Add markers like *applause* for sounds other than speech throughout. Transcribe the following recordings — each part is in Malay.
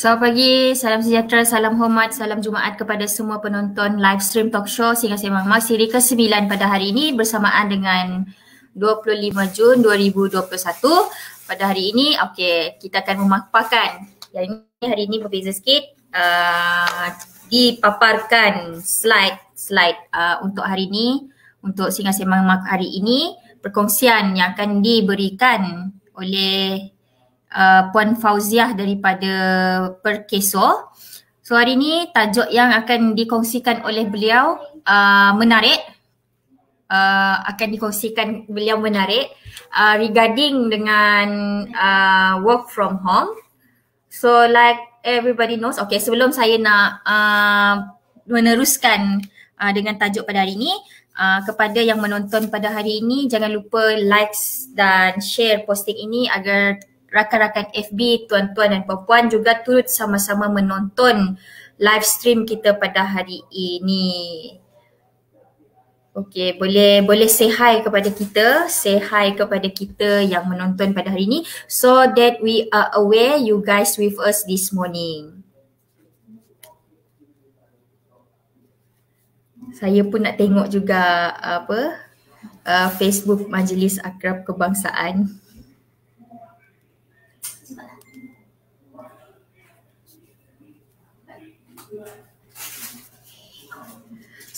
Selamat pagi, salam sejahtera, salam hormat, salam Jumaat kepada semua penonton live stream talk show Singa Semang Mas siri ke-9 pada hari ini bersamaan dengan 25 Jun 2021. Pada hari ini, okey, kita akan memaparkan. Yang ini hari ini berbeza sikit. Uh, dipaparkan slide slide uh, untuk hari ini untuk Singa Semang Mas hari ini perkongsian yang akan diberikan oleh Uh, Puan Fauziah daripada Perkeso. So hari ini tajuk yang akan dikongsikan oleh beliau uh, menarik. Uh, akan dikongsikan beliau menarik uh, regarding dengan uh, work from home. So like everybody knows, okay sebelum saya nak uh, meneruskan uh, dengan tajuk pada hari ini Uh, kepada yang menonton pada hari ini jangan lupa like dan share posting ini agar rakan-rakan FB, tuan-tuan dan puan-puan juga turut sama-sama menonton live stream kita pada hari ini. Okey, boleh boleh say hi kepada kita, say hi kepada kita yang menonton pada hari ini so that we are aware you guys with us this morning. Saya pun nak tengok juga uh, apa uh, Facebook Majlis Akrab Kebangsaan.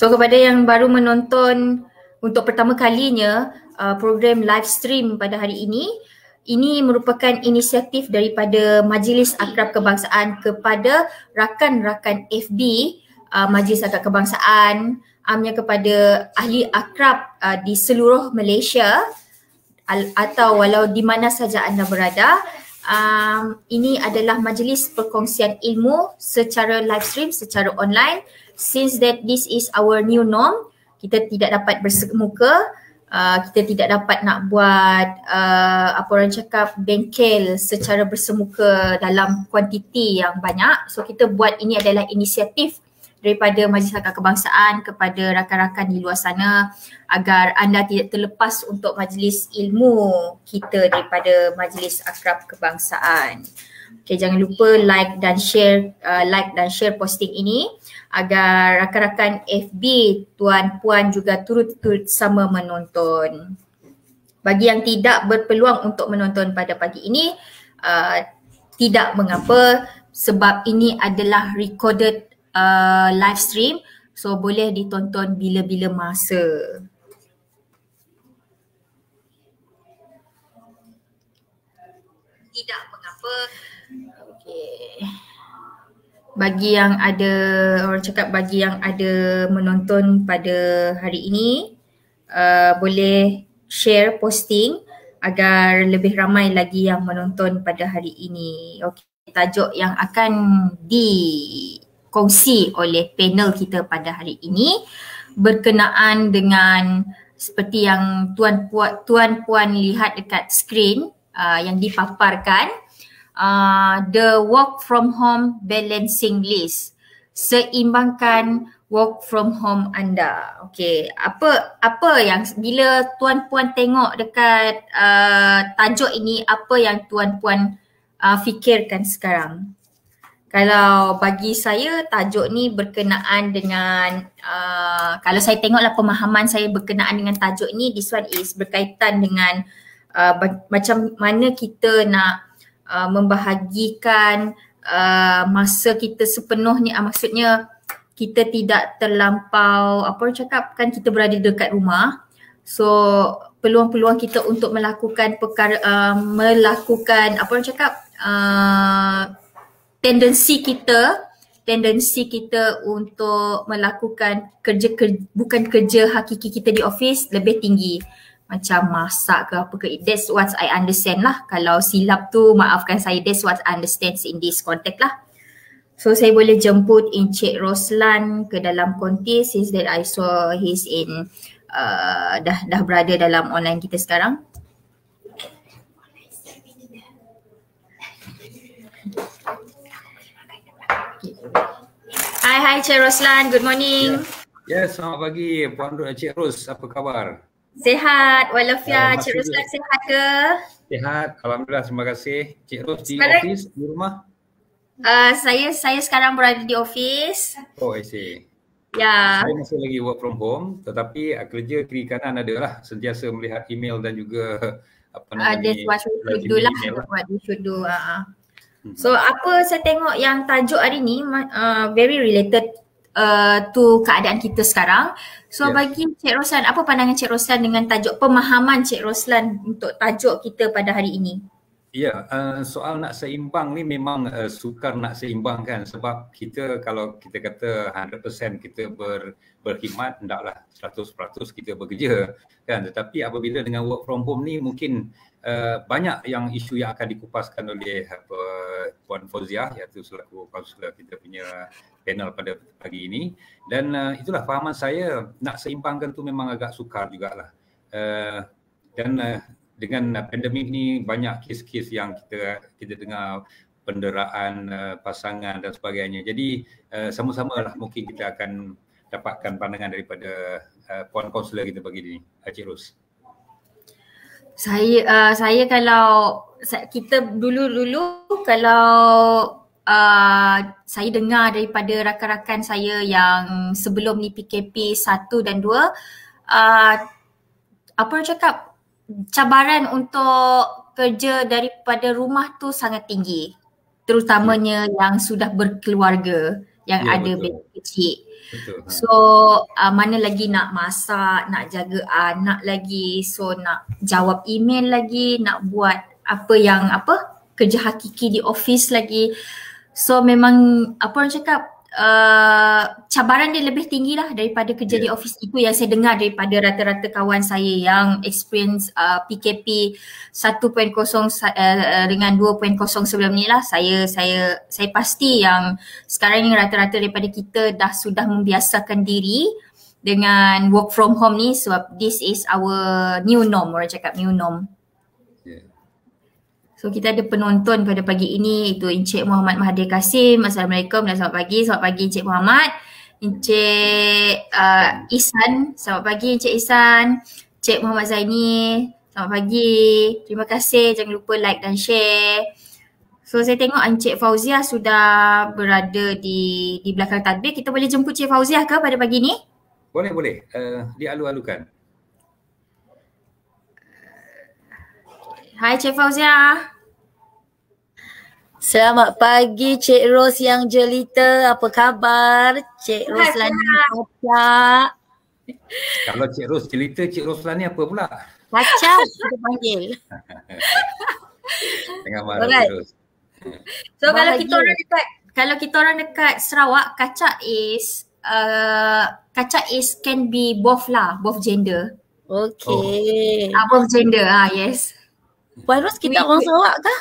So kepada yang baru menonton untuk pertama kalinya uh, program live stream pada hari ini, ini merupakan inisiatif daripada Majlis Akrab Kebangsaan kepada rakan-rakan FB uh, Majlis Akrab Kebangsaan amnya um, kepada ahli akrab uh, di seluruh Malaysia atau walau di mana saja anda berada. Um, ini adalah majlis perkongsian ilmu secara live stream, secara online since that this is our new norm, kita tidak dapat bersemuka, uh, kita tidak dapat nak buat uh, apa orang cakap bengkel secara bersemuka dalam kuantiti yang banyak. So kita buat ini adalah inisiatif daripada Majlis Akal Kebangsaan kepada rakan-rakan di luar sana agar anda tidak terlepas untuk majlis ilmu kita daripada Majlis Akrab Kebangsaan. Okay, jangan lupa like dan share uh, like dan share posting ini agar rakan-rakan FB tuan puan juga turut-turut sama menonton. Bagi yang tidak berpeluang untuk menonton pada pagi ini, uh, tidak mengapa sebab ini adalah recorded uh, live stream so boleh ditonton bila-bila masa. bagi yang ada orang cakap bagi yang ada menonton pada hari ini uh, boleh share posting agar lebih ramai lagi yang menonton pada hari ini. Okey, tajuk yang akan dikongsi oleh panel kita pada hari ini berkenaan dengan seperti yang tuan-puan tuan lihat dekat skrin uh, yang dipaparkan Uh, the work from home balancing list. Seimbangkan work from home anda. Okey, apa apa yang bila tuan-puan tengok dekat uh, tajuk ini, apa yang tuan-puan uh, fikirkan sekarang? Kalau bagi saya tajuk ni berkenaan dengan uh, kalau saya tengoklah pemahaman saya berkenaan dengan tajuk ni this one is berkaitan dengan uh, macam mana kita nak uh, membahagikan uh, masa kita sepenuhnya uh, maksudnya kita tidak terlampau apa orang cakap kan kita berada dekat rumah so peluang-peluang kita untuk melakukan perkara uh, melakukan apa orang cakap uh, tendensi kita tendensi kita untuk melakukan kerja, kerja bukan kerja hakiki kita di office lebih tinggi macam masak ke apa ke that's what I understand lah kalau silap tu maafkan saya that's what I understand in this context lah so saya boleh jemput Encik Roslan ke dalam konti since that I saw he's in uh, dah dah berada dalam online kita sekarang Hai, hai Encik Roslan. Good morning. Ya. Yes, selamat pagi Puan Encik Ros. Apa khabar? Sehat, walafiat. Ya, Cik Ruslan sehat ke? Sehat. Alhamdulillah, terima kasih. Cik Rus di sekarang, office, di rumah? Uh, saya saya sekarang berada di office. Oh, I see. Ya. Saya masih lagi work from home tetapi ah, kerja kiri kanan adalah sentiasa melihat email dan juga apa ah, namanya. uh, ni. Ada should do lah. lah. What you ah, hmm. So apa saya tengok yang tajuk hari ni uh, very related Uh, tu keadaan kita sekarang. So yeah. bagi Cik Roslan, apa pandangan Cik Roslan dengan tajuk pemahaman Cik Roslan untuk tajuk kita pada hari ini? Ya, yeah, uh, soal nak seimbang ni memang uh, sukar nak seimbangkan sebab kita kalau kita kata 100% kita ber, berkhidmat, hendaklah 100% kita bekerja kan. Tetapi apabila dengan work from home ni mungkin Eh, banyak yang isu yang akan dikupaskan oleh apa Puan Fauziah iaitu selaku konsul kita punya panel pada pagi ini dan uh, itulah fahaman saya nak seimbangkan tu memang agak sukar jugalah uh, dan uh, dengan uh, pandemik ni banyak kes-kes yang kita kita dengar penderaan uh, pasangan dan sebagainya jadi uh, sama-sama lah mungkin kita akan dapatkan pandangan daripada uh, Puan Konsuler kita pagi ini Encik Rose saya uh, saya kalau kita dulu-dulu kalau uh, saya dengar daripada rakan-rakan saya yang sebelum ni PKP 1 dan 2 uh, apa cakap cabaran untuk kerja daripada rumah tu sangat tinggi terutamanya hmm. yang sudah berkeluarga yang ya, ada betul. kecil Ha. So uh, mana lagi nak masak, nak jaga anak lagi, so nak jawab email lagi, nak buat apa yang apa kerja hakiki di office lagi. So memang apa orang cakap Eh, cabaran dia lebih tinggi lah daripada kerja yeah. di office itu yang saya dengar daripada rata-rata kawan saya yang experience uh, PKP 1.0 uh, dengan 2.0 sebelum ni lah saya saya saya pasti yang sekarang ni rata-rata daripada kita dah sudah membiasakan diri dengan work from home ni sebab this is our new norm orang cakap new norm So kita ada penonton pada pagi ini itu Encik Muhammad Mahathir Kasim. Assalamualaikum dan selamat pagi. Selamat pagi Encik Muhammad. Encik uh, Isan, selamat pagi Encik Isan. Encik Muhammad Zaini, selamat pagi. Terima kasih. Jangan lupa like dan share. So saya tengok Encik Fauzia sudah berada di di belakang tadbir. Kita boleh jemput Encik Fauzia ke pada pagi ni? Boleh, boleh. Uh, alu alukan Hai Encik Fauzia. Selamat pagi Cik Ros yang jelita. Apa khabar Cik Roslani? Kacak. Kalau Cik Ros jelita, Cik Roslani apa pula? Kacak kita panggil. *laughs* Tengah marah right. terus. So Bahagia. kalau kita orang dekat kalau kita orang dekat Sarawak, kacak is uh, kacak is can be both lah, both gender. Okay. Oh. Uh, both gender, ah uh, yes. Why Ros, kita orang Sarawak kah?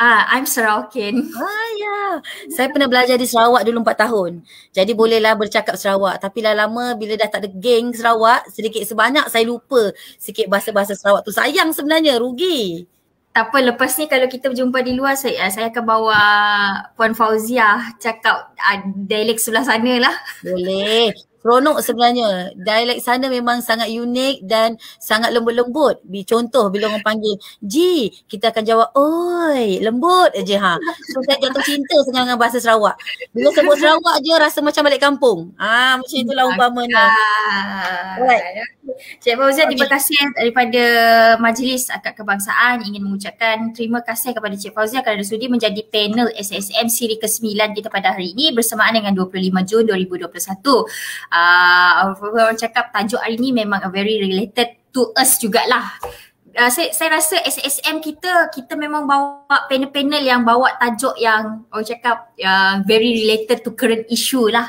Ah, I'm Sarawakin. Ah, ya. Saya pernah belajar di Sarawak dulu empat tahun. Jadi bolehlah bercakap Sarawak. Tapi lama-lama bila dah tak ada geng Sarawak, sedikit sebanyak saya lupa sikit bahasa-bahasa Sarawak tu. Sayang sebenarnya, rugi. Tak apa, lepas ni kalau kita berjumpa di luar, saya, ah, saya akan bawa Puan Fauziah cakap uh, dialek sebelah sana lah. Boleh seronok sebenarnya. Dialek sana memang sangat unik dan sangat lembut-lembut. contoh bila orang panggil, "Ji, kita akan jawab, "Oi, lembut aje ha." So saya jatuh cinta sangat dengan bahasa Sarawak. Bila sebut Sarawak je rasa macam balik kampung. Ah, ha, macam itulah hmm, umpamanya. Baik. Ah. Cik Fauzia, terima kasih ya daripada Majlis Akad Kebangsaan ingin mengucapkan terima kasih kepada Cik Fauzia kerana sudi menjadi panel SSM siri ke-9 kita pada hari ini bersamaan dengan 25 Jun 2021 uh, orang cakap tajuk hari ni memang very related to us jugalah. Uh, saya, saya rasa SSM kita, kita memang bawa panel-panel yang bawa tajuk yang orang cakap uh, very related to current issue lah.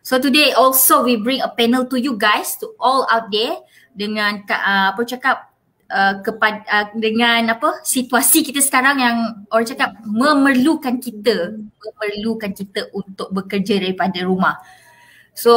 So today also we bring a panel to you guys, to all out there dengan uh, apa cakap Uh, kepada uh, dengan apa situasi kita sekarang yang orang cakap memerlukan kita memerlukan kita untuk bekerja daripada rumah. So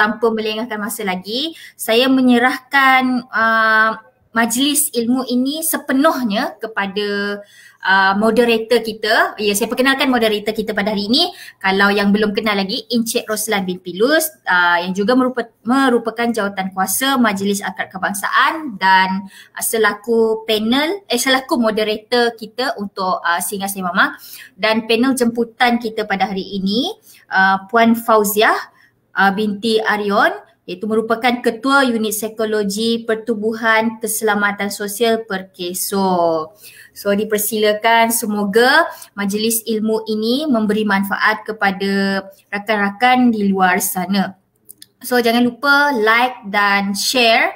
tanpa melengahkan masa lagi, saya menyerahkan uh, majlis ilmu ini sepenuhnya kepada uh, moderator kita. Ya, yeah, saya perkenalkan moderator kita pada hari ini. Kalau yang belum kenal lagi, Encik Roslan bin Pilus uh, yang juga merupa, merupakan jawatan kuasa Majlis Akad Kebangsaan dan uh, selaku panel, eh selaku moderator kita untuk uh, Singa Semama dan panel jemputan kita pada hari ini, uh, Puan Fauziah uh, binti Aryon iaitu merupakan ketua unit psikologi pertubuhan keselamatan sosial Perkeso. So dipersilakan semoga majlis ilmu ini memberi manfaat kepada rakan-rakan di luar sana. So jangan lupa like dan share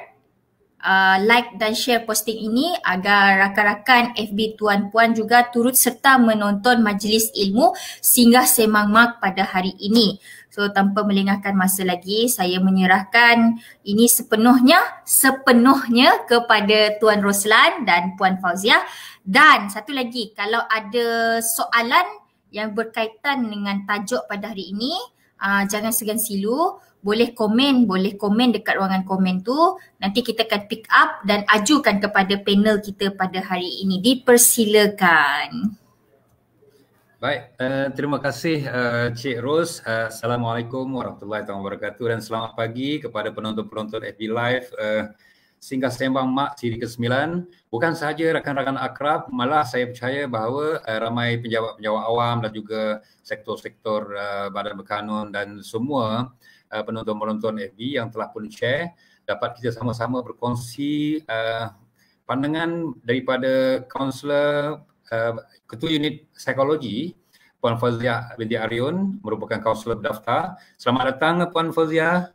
uh, like dan share posting ini agar rakan-rakan FB tuan puan juga turut serta menonton majlis ilmu singgah semang mak pada hari ini. So tanpa melengahkan masa lagi, saya menyerahkan ini sepenuhnya, sepenuhnya kepada Tuan Roslan dan Puan Fauziah. Dan satu lagi, kalau ada soalan yang berkaitan dengan tajuk pada hari ini, uh, jangan segan silu. Boleh komen, boleh komen dekat ruangan komen tu. Nanti kita akan pick up dan ajukan kepada panel kita pada hari ini. Dipersilakan. Dipersilakan. Baik, uh, terima kasih uh, Cik Ros. Uh, eh, Assalamualaikum warahmatullahi wabarakatuh dan selamat pagi kepada penonton-penonton FB Live uh, Singgah Sembang Mak Siri ke-9. Bukan sahaja rakan-rakan akrab, malah saya percaya bahawa uh, ramai penjawat-penjawat awam dan juga sektor-sektor uh, badan berkanun dan semua uh, penonton-penonton FB yang telah pun share dapat kita sama-sama berkongsi uh, pandangan daripada kaunselor Ketua Unit Psikologi Puan Fazia binti Aryun merupakan kaunselor berdaftar. Selamat datang Puan Fazia.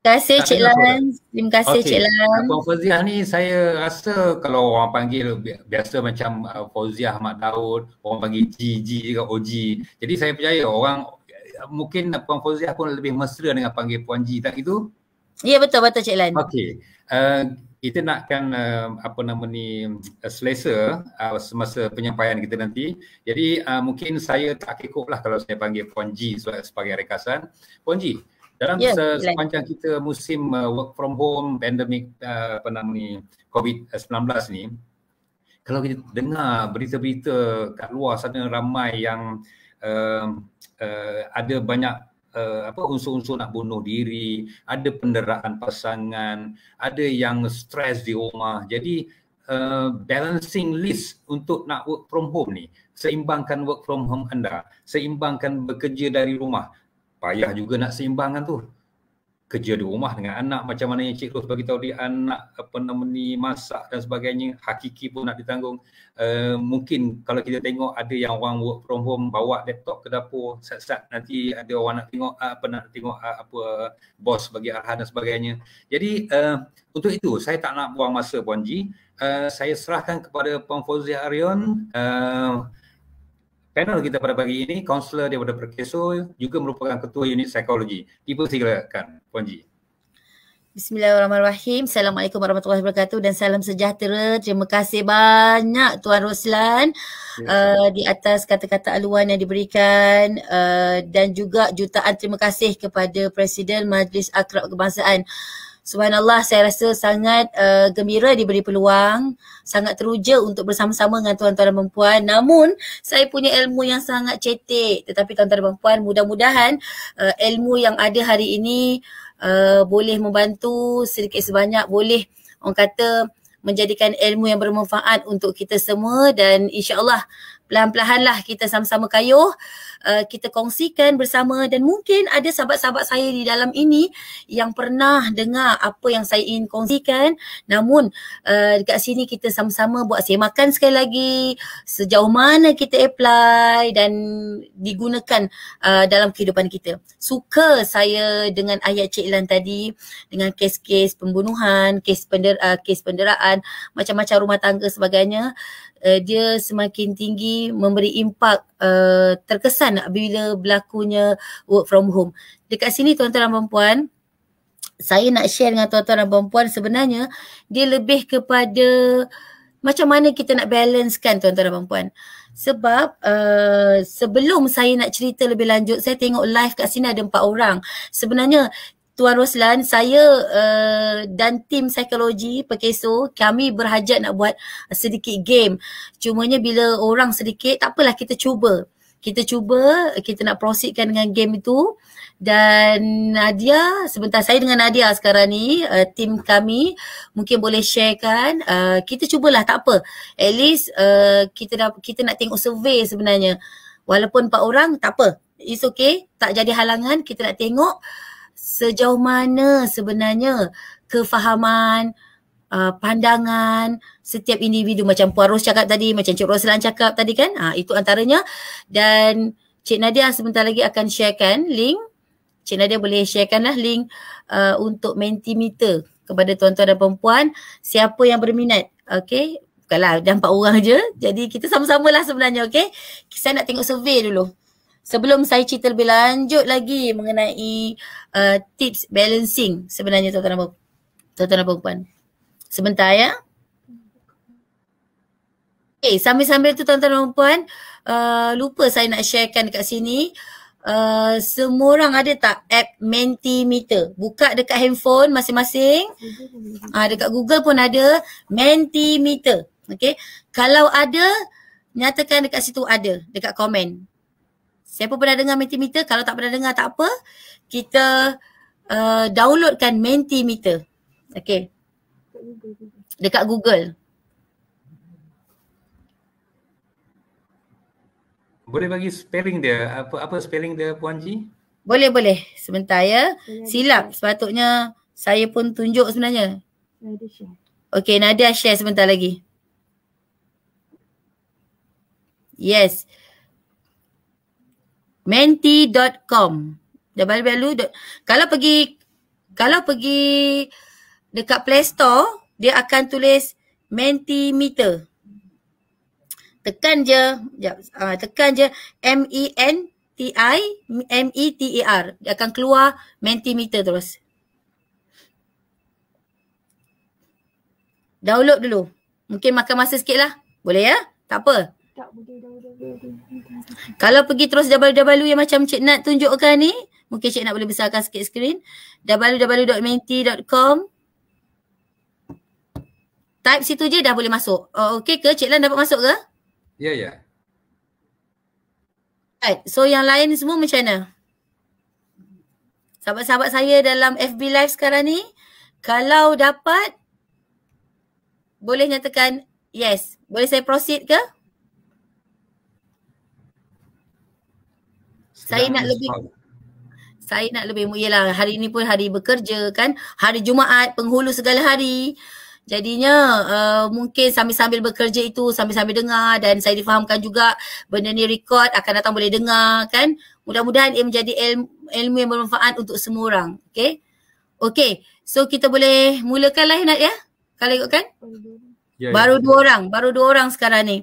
Terima kasih Cik Lan. Terima kasih okay. Cik Lan. Puan Fazia ni saya rasa kalau orang panggil biasa macam uh, Ahmad Daud, orang panggil GG juga OG. Jadi saya percaya orang mungkin Puan Fazia pun lebih mesra dengan panggil Puan G tak itu? Ya betul betul Cik Lan. Okey. Uh, kita nakkan uh, apa nama ni uh, selesa uh, semasa penyampaian kita nanti. Jadi uh, mungkin saya tak kekok lah kalau saya panggil Puan G sebagai rekasan. Puan G, dalam yeah, se- like. sepanjang kita musim uh, work from home pandemik uh, apa nama ni COVID-19 ni, kalau kita dengar berita-berita kat luar sana ramai yang uh, uh, ada banyak uh, apa unsur-unsur nak bunuh diri, ada penderaan pasangan, ada yang stres di rumah. Jadi Uh, balancing list untuk nak work from home ni seimbangkan work from home anda seimbangkan bekerja dari rumah payah juga nak seimbangkan tu kerja di rumah dengan anak macam mana yang cik bagi tahu dia anak apa nama ni masak dan sebagainya hakiki pun nak ditanggung uh, mungkin kalau kita tengok ada yang orang work from home bawa laptop ke dapur sat-sat nanti ada orang nak tengok uh, apa nak tengok uh, apa uh, bos bagi arahan dan sebagainya jadi uh, untuk itu saya tak nak buang masa puan ji uh, eh, saya serahkan kepada puan Fauzi Arion. uh, panel kita pada pagi ini, kaunselor daripada Perkeso juga merupakan ketua unit psikologi. Dipersilakan, Puan Ji. Bismillahirrahmanirrahim. Assalamualaikum warahmatullahi wabarakatuh dan salam sejahtera. Terima kasih banyak Tuan Roslan ya. uh, di atas kata-kata aluan yang diberikan uh, dan juga jutaan terima kasih kepada Presiden Majlis Akrab Kebangsaan. Subhanallah saya rasa sangat uh, gembira diberi peluang, sangat teruja untuk bersama-sama dengan tuan-tuan dan puan. Namun saya punya ilmu yang sangat cetek tetapi tuan-tuan dan puan mudah-mudahan uh, ilmu yang ada hari ini uh, boleh membantu sedikit sebanyak boleh orang kata menjadikan ilmu yang bermanfaat untuk kita semua dan insya-Allah pelan lahanlah kita sama-sama kayuh. Uh, kita kongsikan bersama dan mungkin ada sahabat-sahabat saya di dalam ini yang pernah dengar apa yang saya ingin kongsikan namun uh, dekat sini kita sama-sama buat semakan sekali lagi sejauh mana kita apply dan digunakan uh, dalam kehidupan kita. Suka saya dengan ayat Cik Ilan tadi dengan kes-kes pembunuhan, kes pender uh, kes penderaan, macam-macam rumah tangga sebagainya uh, dia semakin tinggi memberi impak uh, terkesan bila berlakunya work from home. Dekat sini tuan-tuan dan puan-puan, saya nak share dengan tuan-tuan dan puan-puan sebenarnya dia lebih kepada macam mana kita nak balancekan tuan-tuan dan puan-puan. Sebab uh, sebelum saya nak cerita lebih lanjut, saya tengok live kat sini ada empat orang. Sebenarnya Tuan Roslan, saya uh, dan tim psikologi Perkeso, kami berhajat nak buat sedikit game. Cumanya bila orang sedikit, tak apalah kita cuba. Kita cuba, kita nak proceedkan dengan game itu. Dan Nadia, sebentar saya dengan Nadia sekarang ni, uh, tim kami mungkin boleh sharekan. Uh, kita cubalah, tak apa. At least uh, kita, dah, kita nak tengok survey sebenarnya. Walaupun empat orang, tak apa. It's okay, tak jadi halangan. Kita nak tengok sejauh mana sebenarnya kefahaman Uh, pandangan setiap individu macam Puan Ros cakap tadi, macam Cik Roslan cakap tadi kan, ha, itu antaranya dan Cik Nadia sebentar lagi akan sharekan link Cik Nadia boleh sharekanlah link uh, untuk Mentimeter kepada tuan-tuan dan perempuan, siapa yang berminat okay, bukanlah ada empat orang je, jadi kita sama-sama lah sebenarnya okay, saya nak tengok survey dulu Sebelum saya cerita lebih lanjut lagi mengenai uh, tips balancing sebenarnya tuan-tuan apa tuan-tuan puan. Sebentar ya. Okay, sambil-sambil tu tuan-tuan dan puan, uh, lupa saya nak sharekan dekat sini. Uh, semua orang ada tak app Mentimeter? Buka dekat handphone masing-masing. Uh, dekat Google pun ada Mentimeter. Okay. Kalau ada, nyatakan dekat situ ada, dekat komen. Siapa pernah dengar Mentimeter? Kalau tak pernah dengar tak apa. Kita uh, downloadkan Mentimeter. Okay. Dekat Google. Boleh bagi spelling dia? Apa apa spelling dia Puan Ji? Boleh boleh. Sebentar ya. Silap sepatutnya saya pun tunjuk sebenarnya. Okay Nadia share sebentar lagi. Yes. Yes menti.com www. kalau pergi kalau pergi dekat Play Store dia akan tulis mentimeter tekan je jap uh, tekan je M E N T I M E T E R dia akan keluar mentimeter terus download dulu mungkin makan masa sikitlah boleh ya tak apa kalau pergi terus dabalu-dabalu yang macam Cik Nat tunjukkan ni, mungkin Cik Nat boleh besarkan sikit skrin. www.menti.com Type situ je dah boleh masuk. Oh, okay ke? Cik Lan dapat masuk ke? Ya, ya. Right. So yang lain semua macam mana? Sahabat-sahabat saya dalam FB Live sekarang ni, kalau dapat boleh nyatakan yes. Boleh saya proceed ke? saya nak lebih saya nak lebih ialah hari ini pun hari bekerja kan hari jumaat penghulu segala hari jadinya uh, mungkin sambil-sambil bekerja itu sambil-sambil dengar dan saya difahamkan juga benda ni record akan datang boleh dengar kan mudah-mudahan ia menjadi ilmu, ilmu yang bermanfaat untuk semua orang Okay, okay. so kita boleh mulakan lah nak ya kalau ikut kan ya, ya, baru dua orang baru dua orang sekarang ni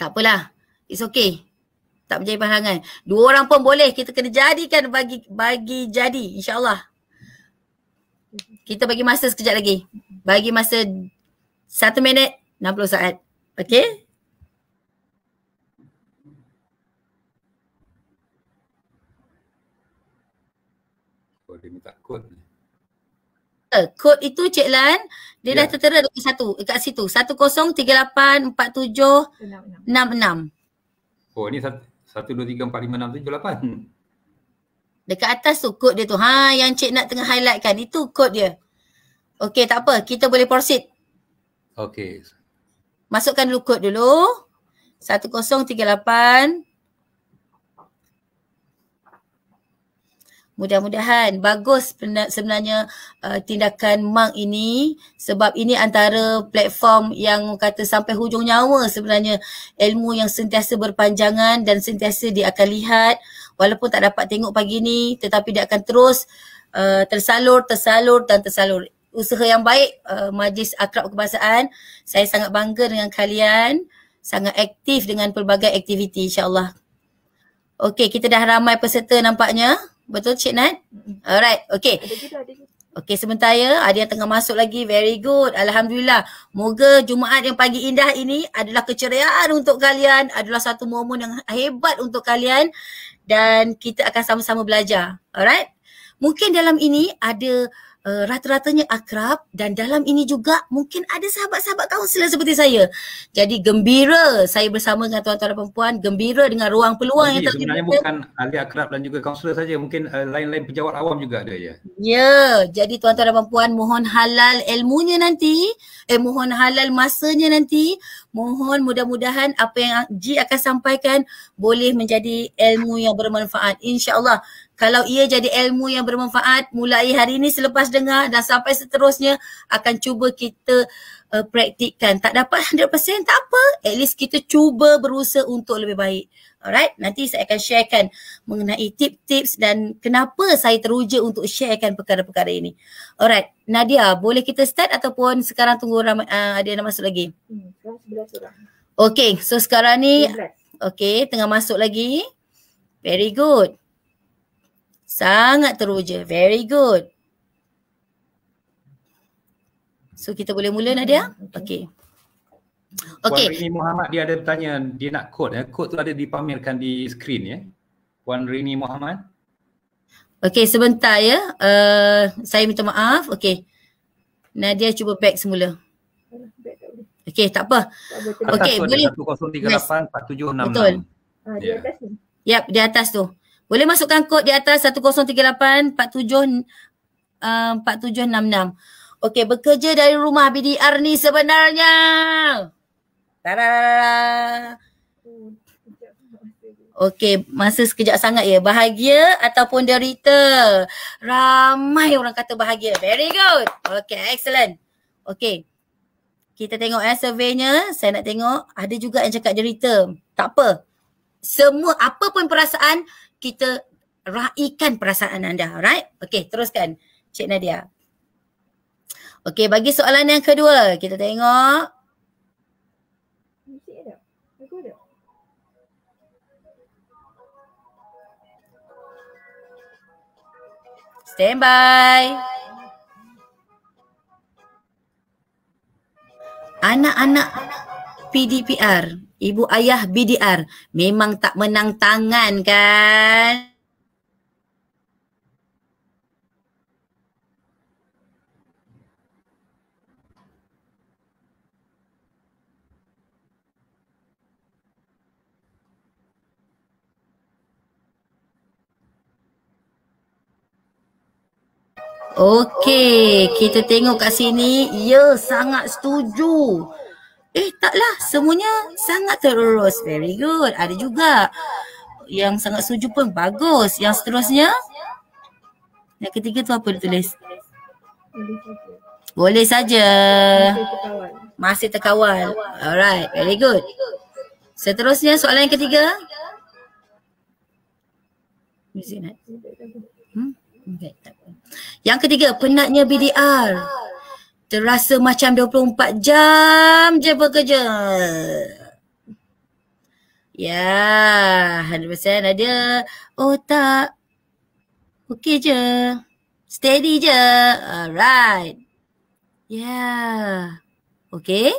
tak apalah It's okay. Tak menjadi penghalangan. Dua orang pun boleh. Kita kena jadikan bagi bagi jadi. InsyaAllah. Kita bagi masa sekejap lagi. Bagi masa satu minit, 60 saat. Okay? Oh, dia minta kod kod eh, itu Cik Lan dia ya. dah tertera dekat satu dekat situ 1038476466 Oh ni 1, 2, 3, 4, 5, 6, 7, 8 Dekat atas tu kod dia tu ha, Yang cik nak tengah highlight kan Itu kod dia Okey tak apa kita boleh proceed Okey. Masukkan dulu kod dulu 1038 Mudah-mudahan bagus sebenarnya uh, tindakan Mang ini sebab ini antara platform yang kata sampai hujung nyawa sebenarnya ilmu yang sentiasa berpanjangan dan sentiasa dia akan lihat walaupun tak dapat tengok pagi ini tetapi dia akan terus uh, tersalur tersalur dan tersalur usaha yang baik uh, majlis akrab kebangsaan saya sangat bangga dengan kalian sangat aktif dengan pelbagai aktiviti insyaallah okey kita dah ramai peserta nampaknya Betul Cik Nat? Alright, okay. Okay, sementara ya. ada yang tengah masuk lagi. Very good. Alhamdulillah. Moga Jumaat yang pagi indah ini adalah keceriaan untuk kalian. Adalah satu momen yang hebat untuk kalian. Dan kita akan sama-sama belajar. Alright? Mungkin dalam ini ada uh, rata-ratanya akrab dan dalam ini juga mungkin ada sahabat-sahabat kaum sila seperti saya. Jadi gembira saya bersama dengan tuan-tuan dan perempuan, gembira dengan ruang peluang Jadi, yang sebenarnya kita. bukan ahli akrab dan juga kaunselor saja, mungkin uh, lain-lain pejabat awam juga ada ya. Ya, jadi tuan-tuan dan perempuan mohon halal ilmunya nanti, eh mohon halal masanya nanti. Mohon mudah-mudahan apa yang Ji akan sampaikan boleh menjadi ilmu yang bermanfaat insya-Allah. Kalau ia jadi ilmu yang bermanfaat mulai hari ini selepas dengar dan sampai seterusnya akan cuba kita uh, praktikkan. Tak dapat 100% tak apa. At least kita cuba berusaha untuk lebih baik. Alright, nanti saya akan sharekan mengenai tip tips dan kenapa saya teruja untuk sharekan perkara-perkara ini. Alright, Nadia, boleh kita start ataupun sekarang tunggu ram- uh, ada yang masuk lagi? Hmm, lah. Okay, so sekarang ni, okay, tengah masuk lagi. Very good. Sangat teruja. Very good. So kita boleh mula hmm, Nadia? Okay. Okay. Puan Rini Muhammad dia ada bertanya dia nak code. Eh. Code tu ada dipamerkan di skrin ya. Eh. Puan Rini Muhammad. Okay sebentar ya. Uh, saya minta maaf. Okay. Nadia cuba back semula. Okay tak apa. Okay, Atas tu boleh. ada 1038-4766. Betul. Yeah. Di ya. atas ni. Yap di atas tu. Boleh masukkan kod di atas 1038 47 uh, 4766. Okey, bekerja dari rumah BDR ni sebenarnya. Tarara. Okey, masa sekejap sangat ya. Bahagia ataupun derita. Ramai orang kata bahagia. Very good. Okey, excellent. Okey. Kita tengok eh surveinya. Saya nak tengok ada juga yang cakap derita. Tak apa. Semua apa pun perasaan kita raikan perasaan anda. Alright? Okay, teruskan. Cik Nadia. Okay, bagi soalan yang kedua. Kita tengok. Stand by. Anak-anak. PDPR, ibu ayah BDR memang tak menang tangan kan? Okey, kita tengok kat sini. Ya, sangat setuju. Eh taklah semuanya sangat terurus Very good Ada juga yang sangat setuju pun bagus Yang seterusnya Yang ketiga tu apa dia tulis? Boleh saja Masih terkawal Alright very good Seterusnya soalan yang ketiga Hmm? Okay. Yang ketiga, penatnya BDR. Terasa macam 24 jam je bekerja. Ya, yeah, 100% ada. Otak oh, okey je. Steady je. Alright. Ya. Yeah. Okey.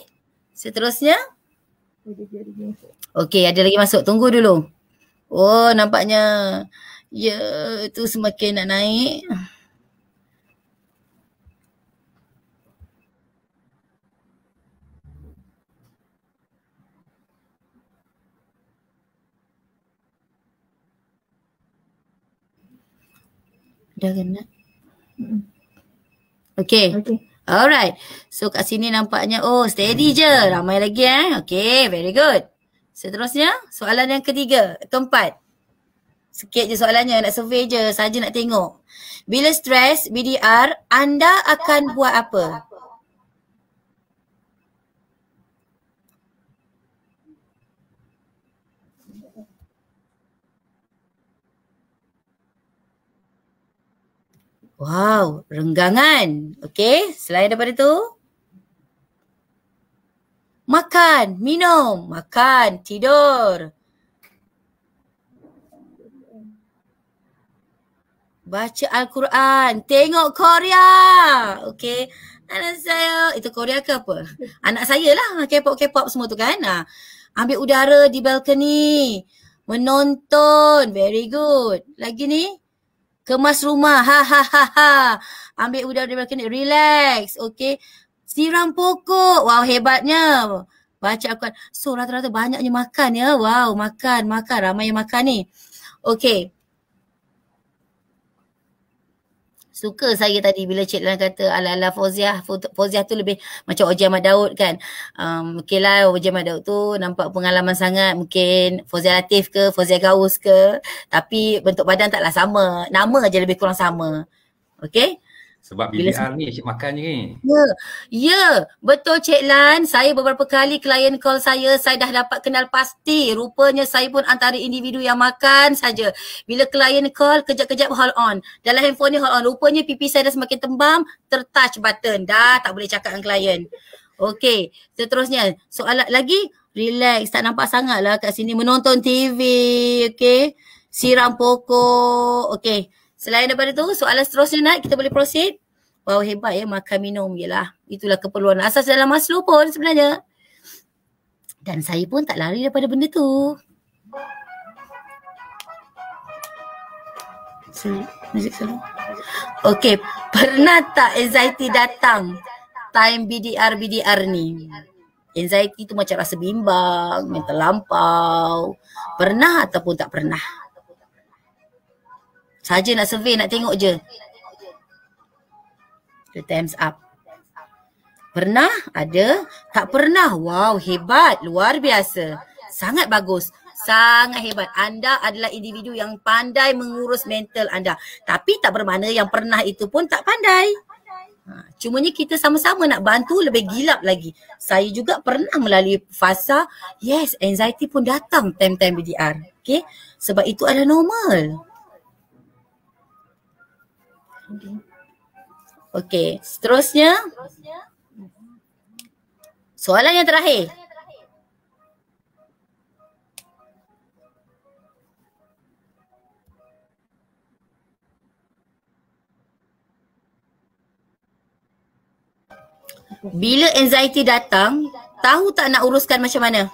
Seterusnya. Okey, ada lagi masuk. Tunggu dulu. Oh, nampaknya. Ya, yeah, tu semakin nak naik. Yeah. dah kan Nat? Okay. okay. Alright. So kat sini nampaknya, oh steady je. Ramai lagi eh. Okay, very good. Seterusnya, soalan yang ketiga, keempat. Sikit je soalannya, nak survey je, saja nak tengok. Bila stres, BDR, anda akan buat apa? Wow, renggangan. Okey, selain daripada tu. Makan, minum, makan, tidur. Baca Al-Quran, tengok Korea. Okey. Anak saya, itu Korea ke apa? Anak saya lah, K-pop-K-pop ah, semua tu kan. Ah, ambil udara di balcony. Menonton, very good. Lagi ni, Kemas rumah. Ha ha ha ha. Ambil udara dari balkoni. Relax. Okay. Siram pokok. Wow hebatnya. Baca aku. So rata-rata banyaknya makan ya. Wow makan makan. Ramai yang makan ni. Okay. suka saya tadi bila Cik Lan kata ala-ala Fauziah. Fauziah tu lebih macam Ojah Ahmad Daud kan. Um, okay lah Ojah Ahmad Daud tu nampak pengalaman sangat. Mungkin Fauziah Latif ke, Fauziah Gaus ke. Tapi bentuk badan taklah sama. Nama aja lebih kurang sama. Okay. Sebab BBR Bila ni asyik makan je ni. Kan. Ya. ya, betul Cik Lan. Saya beberapa kali klien call saya, saya dah dapat kenal pasti. Rupanya saya pun antara individu yang makan saja. Bila klien call, kejap-kejap hold on. Dalam handphone ni hold on. Rupanya pipi saya dah semakin tembam, tertouch button. Dah tak boleh cakap dengan klien. Okay, seterusnya. Soalan lagi, relax. Tak nampak sangat kat sini. Menonton TV, okay. Siram pokok, okay. Selain daripada tu, soalan seterusnya nak kita boleh proceed. Wow, hebat ya makan minum. lah. itulah keperluan asas dalam Maslow pun sebenarnya. Dan saya pun tak lari daripada benda tu. Okay, pernah tak anxiety datang time BDR-BDR ni? Anxiety tu macam rasa bimbang, mental lampau. Pernah ataupun tak pernah? Saja nak survey nak tengok je. The times up. Pernah? Ada? Tak pernah? Wow, hebat. Luar biasa. Sangat bagus. Sangat hebat. Anda adalah individu yang pandai mengurus mental anda. Tapi tak bermakna yang pernah itu pun tak pandai. Ha, Cuma ni kita sama-sama nak bantu lebih gilap lagi. Saya juga pernah melalui fasa, yes, anxiety pun datang time-time BDR. Okay? Sebab itu adalah normal. Okey, seterusnya. Soalan yang terakhir. Bila anxiety datang, tahu tak nak uruskan macam mana?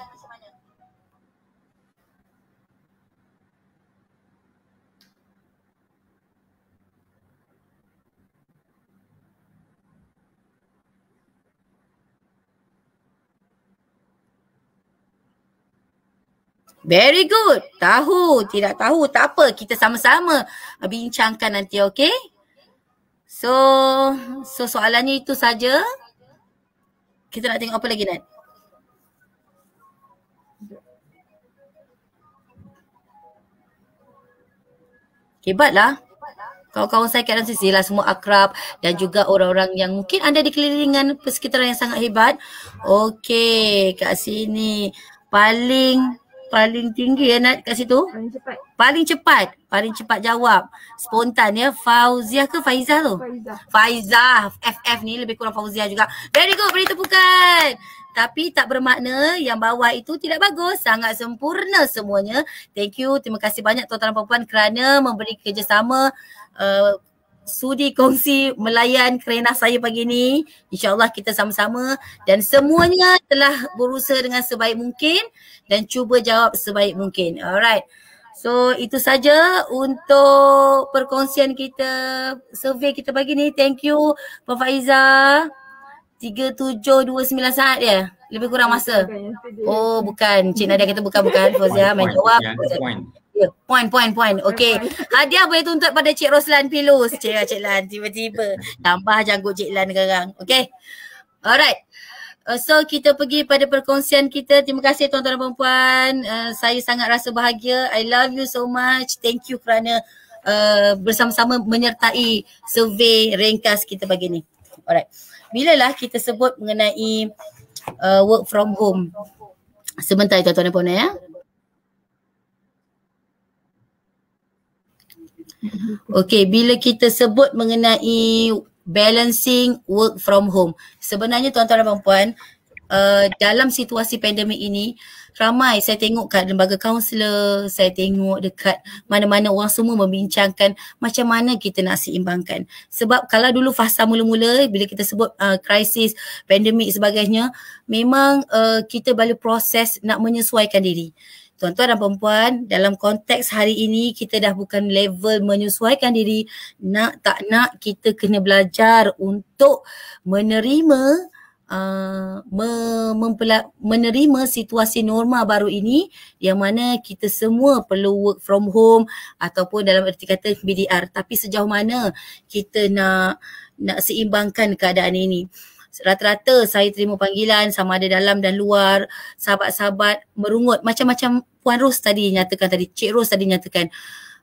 Very good. Tahu, tidak tahu, tak apa. Kita sama-sama bincangkan nanti, okay? So, so soalannya itu saja. Kita nak tengok apa lagi, Nat? Hebatlah. Kawan-kawan saya kat dalam sisi lah semua akrab dan juga orang-orang yang mungkin anda di persekitaran yang sangat hebat. okay? kat sini paling paling tinggi ya nak kat situ? Paling cepat. Paling cepat. Paling cepat jawab. Spontan ya. Fauziah ke Faiza tu? Faiza, FF ni lebih kurang Fauzia juga. Very good. Beri tepukan. Tapi tak bermakna yang bawah itu tidak bagus. Sangat sempurna semuanya. Thank you. Terima kasih banyak tuan-tuan dan puan-puan kerana memberi kerjasama uh, sudi kongsi melayan kerana saya pagi ni. InsyaAllah kita sama-sama dan semuanya telah berusaha dengan sebaik mungkin dan cuba jawab sebaik mungkin. Alright. So itu saja untuk perkongsian kita, survey kita pagi ni. Thank you Puan Faiza. 3729 saat ya. Lebih kurang masa. Oh bukan. Cik Nadia kata bukan-bukan. Fauzia main jawab. Puan, puan, puan. Okay. Hadiah boleh tuntut pada Cik Roslan Pilus. Cik, Cik Lan, tiba-tiba. Tambah janggut Cik Lan sekarang. Okay. Alright. Uh, so kita pergi pada perkongsian kita. Terima kasih tuan-tuan dan perempuan. Uh, saya sangat rasa bahagia. I love you so much. Thank you kerana uh, bersama-sama menyertai survey ringkas kita pagi ni. Alright. lah kita sebut mengenai uh, work from home. Sebentar tuan-tuan dan perempuan ya. Mm-hmm. Okay, bila kita sebut mengenai balancing work from home. Sebenarnya tuan-tuan dan puan-puan, uh, dalam situasi pandemik ini, ramai saya tengok kat lembaga kaunselor, saya tengok dekat mana-mana orang semua membincangkan macam mana kita nak seimbangkan. Sebab kalau dulu fasa mula-mula bila kita sebut uh, krisis, pandemik sebagainya, memang uh, kita balik proses nak menyesuaikan diri tuan-tuan dan perempuan dalam konteks hari ini kita dah bukan level menyesuaikan diri nak tak nak kita kena belajar untuk menerima Uh, me- mempela- menerima situasi norma baru ini yang mana kita semua perlu work from home ataupun dalam erti kata BDR tapi sejauh mana kita nak nak seimbangkan keadaan ini rata-rata saya terima panggilan sama ada dalam dan luar sahabat-sahabat merungut macam-macam Puan Ros tadi nyatakan tadi, Cik Ros tadi nyatakan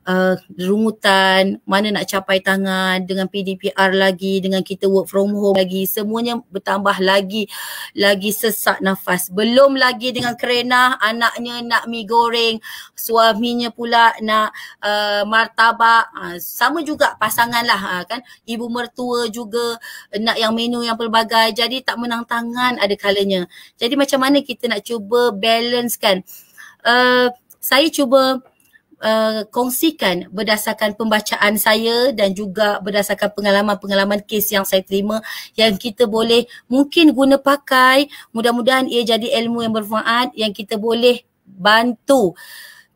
uh, rungutan, mana nak capai tangan dengan PDPR lagi, dengan kita work from home lagi, semuanya bertambah lagi, lagi sesak nafas. Belum lagi dengan kerena anaknya nak mi goreng, suaminya pula nak uh, martabak, uh, sama juga pasangan lah uh, kan, ibu mertua juga nak yang menu yang pelbagai, jadi tak menang tangan ada kalanya. Jadi macam mana kita nak cuba balance kan, Uh, saya cuba uh, kongsikan berdasarkan pembacaan saya dan juga berdasarkan pengalaman-pengalaman kes yang saya terima yang kita boleh mungkin guna pakai mudah-mudahan ia jadi ilmu yang bermanfaat yang kita boleh bantu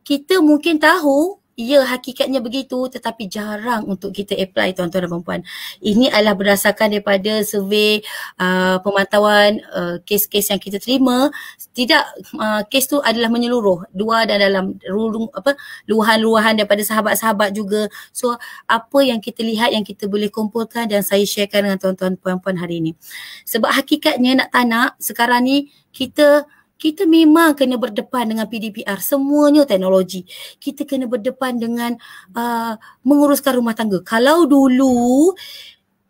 kita mungkin tahu Ya, hakikatnya begitu tetapi jarang untuk kita apply tuan-tuan dan puan Ini adalah berdasarkan daripada survey uh, pemantauan uh, kes-kes yang kita terima. Tidak uh, kes tu adalah menyeluruh. Dua dan dalam rulung apa luahan-luahan daripada sahabat-sahabat juga. So, apa yang kita lihat yang kita boleh kumpulkan dan saya sharekan dengan tuan-tuan dan puan-puan hari ini. Sebab hakikatnya nak tak sekarang ni kita kita memang kena berdepan dengan PDPR semuanya teknologi kita kena berdepan dengan uh, menguruskan rumah tangga kalau dulu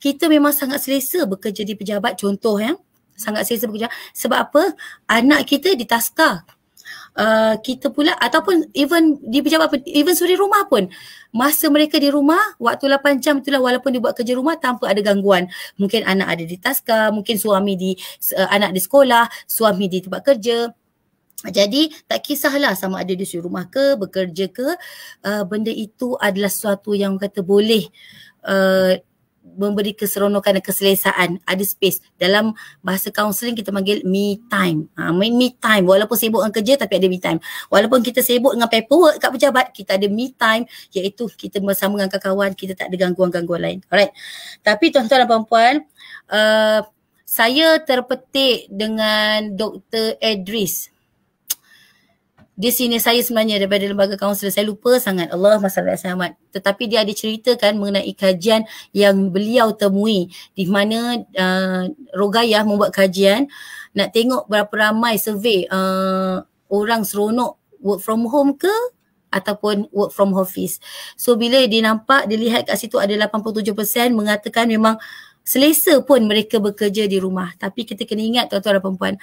kita memang sangat selesa bekerja di pejabat contoh ya sangat selesa bekerja sebab apa anak kita ditaskar uh, kita pula ataupun even di pejabat even suri rumah pun masa mereka di rumah waktu 8 jam itulah walaupun dibuat kerja rumah tanpa ada gangguan mungkin anak ada di taska mungkin suami di uh, anak di sekolah suami di tempat kerja jadi tak kisahlah sama ada di suri rumah ke bekerja ke uh, benda itu adalah suatu yang kata boleh uh, memberi keseronokan dan keselesaan ada space dalam bahasa kaunseling kita panggil me time ha, me, me time walaupun sibuk dengan kerja tapi ada me time walaupun kita sibuk dengan paperwork kat pejabat kita ada me time iaitu kita bersama dengan kawan kita tak ada gangguan-gangguan lain alright tapi tuan-tuan dan puan-puan uh, saya terpetik dengan Dr. Edris dia senior saya sebenarnya daripada lembaga kaunselor. Saya lupa sangat Allah masalah selamat. Tetapi dia ada ceritakan mengenai kajian yang beliau temui di mana uh, Rogayah membuat kajian nak tengok berapa ramai survey uh, orang seronok work from home ke ataupun work from office. So bila dia nampak, dia lihat kat situ ada 87% mengatakan memang selesa pun mereka bekerja di rumah. Tapi kita kena ingat tuan-tuan dan puan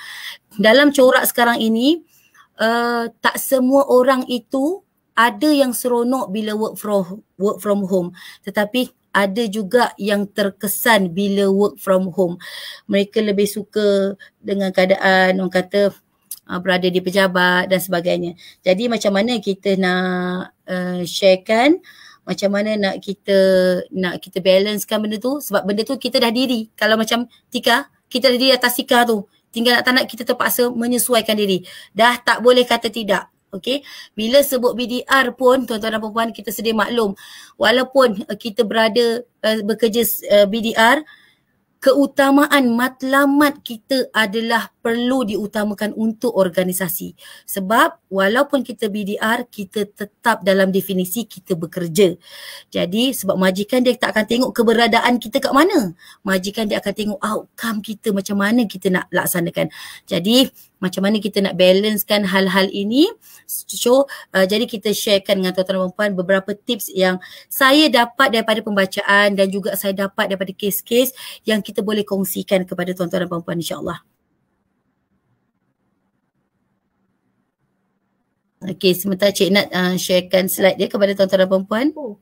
dalam corak sekarang ini, uh, tak semua orang itu ada yang seronok bila work from work from home tetapi ada juga yang terkesan bila work from home mereka lebih suka dengan keadaan orang kata eh, berada di pejabat dan sebagainya. Jadi macam mana kita nak uh, sharekan, macam mana nak kita nak kita balancekan benda tu sebab benda tu kita dah diri. Kalau macam Tika, kita dah diri atas Tika tu tinggal nak tak nak kita terpaksa menyesuaikan diri. Dah tak boleh kata tidak. Okey. Bila sebut BDR pun tuan-tuan dan puan-puan kita sedia maklum. Walaupun uh, kita berada uh, bekerja uh, eh, BDR keutamaan matlamat kita adalah perlu diutamakan untuk organisasi sebab walaupun kita BDR kita tetap dalam definisi kita bekerja jadi sebab majikan dia tak akan tengok keberadaan kita kat mana majikan dia akan tengok outcome kita macam mana kita nak laksanakan jadi macam mana kita nak balancekan hal-hal ini so uh, jadi kita sharekan dengan tuan-tuan dan puan beberapa tips yang saya dapat daripada pembacaan dan juga saya dapat daripada kes-kes yang kita boleh kongsikan kepada tuan-tuan dan puan-puan insyaallah Okay, sementara Cik Nat uh, sharekan slide dia kepada tuan-tuan dan puan-puan. Oh.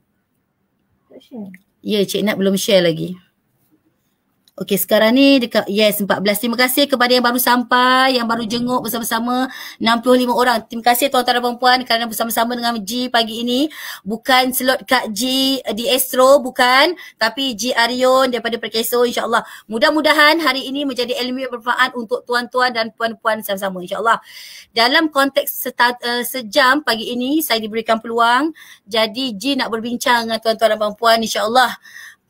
Tak share. Ya, Cik Nat belum share lagi. Okey sekarang ni dekat yes 14. Terima kasih kepada yang baru sampai, yang baru jenguk bersama-sama 65 orang. Terima kasih tuan-tuan dan puan-puan kerana bersama-sama dengan G pagi ini. Bukan slot Kak G eh, di Astro bukan tapi G Aryon daripada Perkeso Insyaallah Mudah-mudahan hari ini menjadi ilmu yang bermanfaat untuk tuan-tuan dan puan-puan sama-sama Insyaallah Dalam konteks setat, uh, eh, sejam pagi ini saya diberikan peluang jadi G nak berbincang dengan tuan-tuan dan puan-puan Insyaallah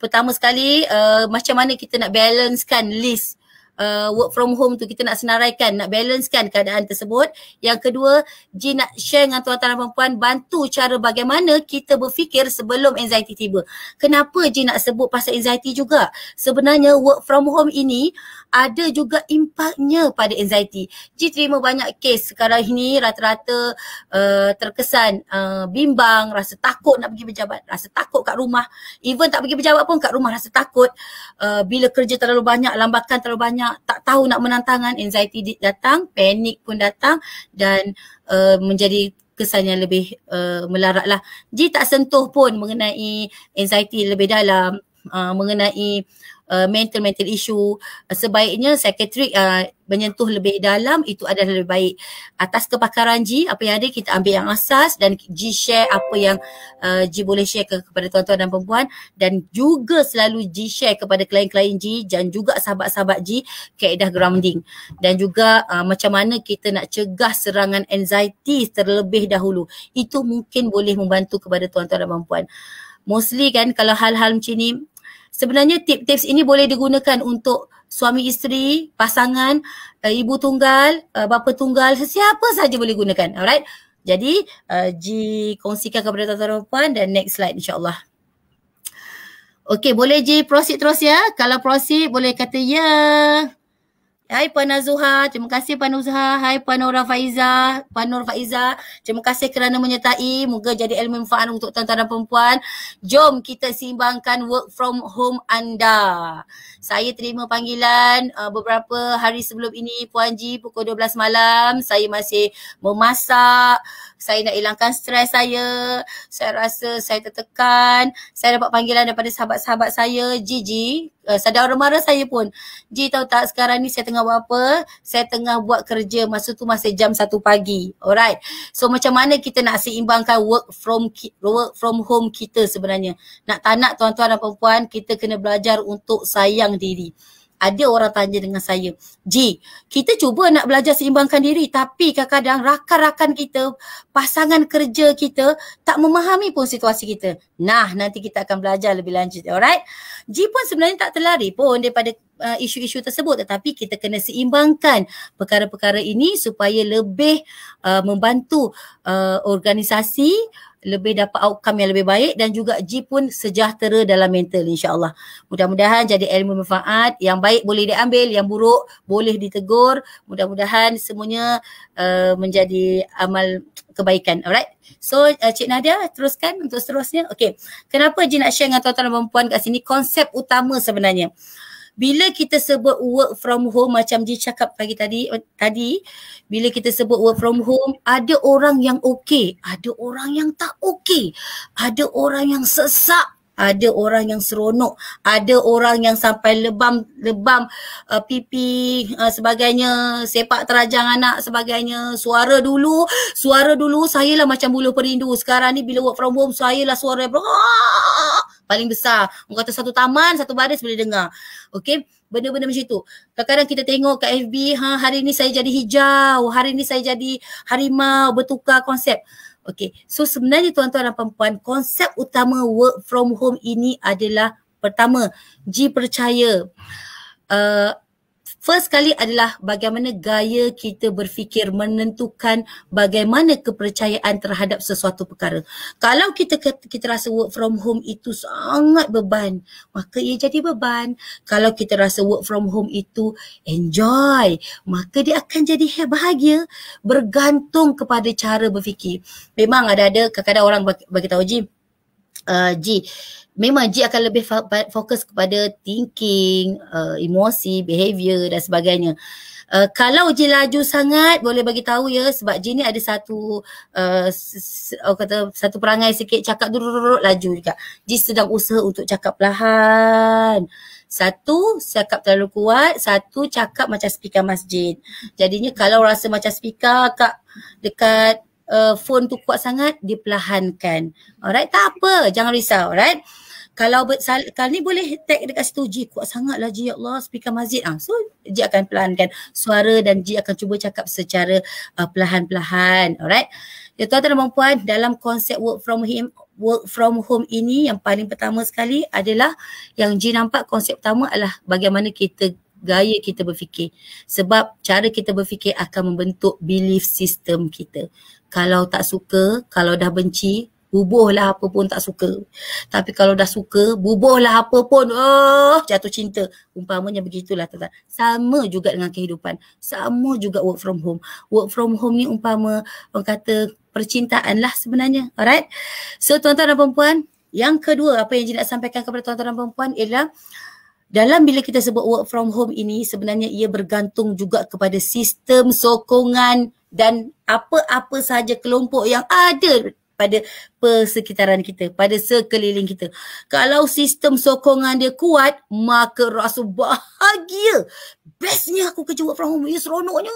pertama sekali uh, macam mana kita nak balancekan list uh, work from home tu kita nak senaraikan nak balancekan keadaan tersebut yang kedua Jin nak share dengan tuan-tuan dan puan bantu cara bagaimana kita berfikir sebelum anxiety tiba kenapa Jin nak sebut pasal anxiety juga sebenarnya work from home ini ada juga impaknya pada anxiety. Ji terima banyak kes sekarang ini rata-rata uh, terkesan uh, bimbang, rasa takut nak pergi pejabat, rasa takut kat rumah. Even tak pergi pejabat pun kat rumah rasa takut uh, bila kerja terlalu banyak, lambakan terlalu banyak nak tak tahu nak menantangan anxiety datang panik pun datang dan uh, menjadi kesannya lebih uh, melarat lah jadi tak sentuh pun mengenai anxiety lebih dalam uh, mengenai uh, mental mental issue uh, sebaiknya psychiatric uh, menyentuh lebih dalam itu adalah lebih baik atas kepakaran G apa yang ada kita ambil yang asas dan G share apa yang uh, G boleh share ke, kepada tuan-tuan dan perempuan dan juga selalu G share kepada klien-klien G dan juga sahabat-sahabat G kaedah grounding dan juga uh, macam mana kita nak cegah serangan anxiety terlebih dahulu itu mungkin boleh membantu kepada tuan-tuan dan perempuan mostly kan kalau hal-hal macam ni sebenarnya tips-tips ini boleh digunakan untuk suami isteri, pasangan, uh, ibu tunggal, uh, bapa tunggal, sesiapa saja boleh gunakan. Alright. Jadi, uh, kongsikan kepada tuan-tuan dan puan dan next slide insya Allah. Okey, boleh je proceed terus ya. Kalau proceed, boleh kata ya. Yeah. Hai Puan Azuha, terima kasih Puan Azuha. Hai Puan Nur Faiza, Puan Nur Faiza, terima kasih kerana menyertai. Moga jadi ilmu manfaat untuk tuan-tuan dan perempuan. Jom kita simbangkan work from home anda. Saya terima panggilan uh, beberapa hari sebelum ini Puan Ji pukul 12 malam. Saya masih memasak, saya nak hilangkan stres saya, saya rasa saya tertekan, saya dapat panggilan daripada sahabat-sahabat saya, Gigi, uh, saya orang marah saya pun. Ji tahu tak sekarang ni saya tengah buat apa? Saya tengah buat kerja masa tu masih jam 1 pagi. Alright. So macam mana kita nak seimbangkan work from work from home kita sebenarnya? Nak tak nak tuan-tuan dan puan-puan, kita kena belajar untuk sayang diri ada orang tanya dengan saya, G, kita cuba nak belajar seimbangkan diri tapi kadang-kadang rakan-rakan kita, pasangan kerja kita tak memahami pun situasi kita. Nah, nanti kita akan belajar lebih lanjut. Alright? G pun sebenarnya tak terlari pun daripada Uh, isu-isu tersebut tetapi kita kena seimbangkan perkara-perkara ini supaya lebih uh, membantu uh, organisasi lebih dapat outcome yang lebih baik dan juga G pun sejahtera dalam mental insyaAllah. Mudah-mudahan jadi ilmu manfaat. Yang baik boleh diambil, yang buruk boleh ditegur. Mudah-mudahan semuanya uh, menjadi amal kebaikan. Alright. So uh, Cik Nadia teruskan untuk seterusnya. Okay. Kenapa G nak share dengan tuan-tuan dan perempuan kat sini konsep utama sebenarnya bila kita sebut work from home macam dia cakap pagi tadi tadi bila kita sebut work from home ada orang yang okey ada orang yang tak okey ada orang yang sesak ada orang yang seronok ada orang yang sampai lebam lebam uh, pipi uh, sebagainya sepak terajang anak sebagainya suara dulu suara dulu saya lah macam bulu perindu sekarang ni bila work from home saya lah suara paling besar. Orang kata satu taman, satu baris boleh dengar. Okay? Benda-benda macam tu. Kadang-kadang kita tengok kat FB, ha, hari ni saya jadi hijau, hari ni saya jadi harimau, bertukar konsep. Okey, so sebenarnya tuan-tuan dan puan-puan, konsep utama work from home ini adalah pertama, G percaya uh, First sekali adalah bagaimana gaya kita berfikir menentukan bagaimana kepercayaan terhadap sesuatu perkara. Kalau kita kita rasa work from home itu sangat beban, maka ia jadi beban. Kalau kita rasa work from home itu enjoy, maka dia akan jadi bahagia bergantung kepada cara berfikir. Memang ada-ada kadang-kadang orang bagi tahu Jim, uh, G memang G akan lebih fokus kepada thinking, uh, emosi, behavior dan sebagainya. Uh, kalau G laju sangat boleh bagi tahu ya sebab G ni ada satu uh, kata satu perangai sikit cakap duruk laju juga. G sedang usaha untuk cakap perlahan. Satu, cakap terlalu kuat. Satu, cakap macam speaker masjid. Jadinya kalau rasa macam speaker kak dekat uh, phone tu kuat sangat, dia perlahankan. Alright, tak apa. Jangan risau. Alright. Kalau, bersal- kalau ni boleh tag dekat situ, Ji kuat sangat lah Ji, ya Allah, speaker masjid. Ha. So, Ji akan perlahankan suara dan Ji akan cuba cakap secara uh, perlahan-perlahan. Alright. Ya, tuan-tuan dan perempuan, dalam konsep work from home, work from home ini yang paling pertama sekali adalah yang Ji nampak konsep pertama adalah bagaimana kita gaya kita berfikir. Sebab cara kita berfikir akan membentuk belief system kita kalau tak suka, kalau dah benci, bubuhlah apa pun tak suka. Tapi kalau dah suka, bubuhlah apa pun oh, jatuh cinta. Umpamanya begitulah tuan Sama juga dengan kehidupan. Sama juga work from home. Work from home ni umpama orang kata percintaan lah sebenarnya. Alright? So tuan-tuan dan perempuan, yang kedua apa yang saya nak sampaikan kepada tuan-tuan dan perempuan ialah dalam bila kita sebut work from home ini sebenarnya ia bergantung juga kepada sistem sokongan dan apa-apa sahaja kelompok yang ada pada persekitaran kita, pada sekeliling kita. Kalau sistem sokongan dia kuat, maka rasa bahagia. Bestnya aku kerja work from home. Ya, seronoknya.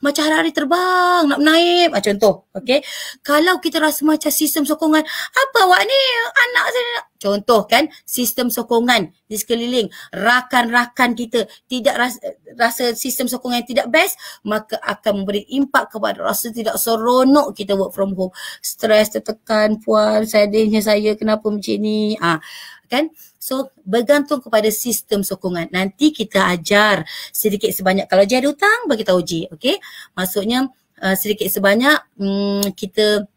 Macam hari-hari terbang, nak menaip. Ha, ah, contoh, okay. Kalau kita rasa macam sistem sokongan, apa awak ni? Anak saya. Contoh kan, sistem sokongan di sekeliling. Rakan-rakan kita tidak rasa, rasa sistem sokongan yang tidak best, maka akan memberi impak kepada rasa tidak seronok kita work from home. Stres tertekan, puan seandainya saya kenapa macam ni ha, kan so bergantung kepada sistem sokongan nanti kita ajar sedikit sebanyak kalau dia ada hutang bagi tahu je okey maksudnya uh, sedikit sebanyak hmm, kita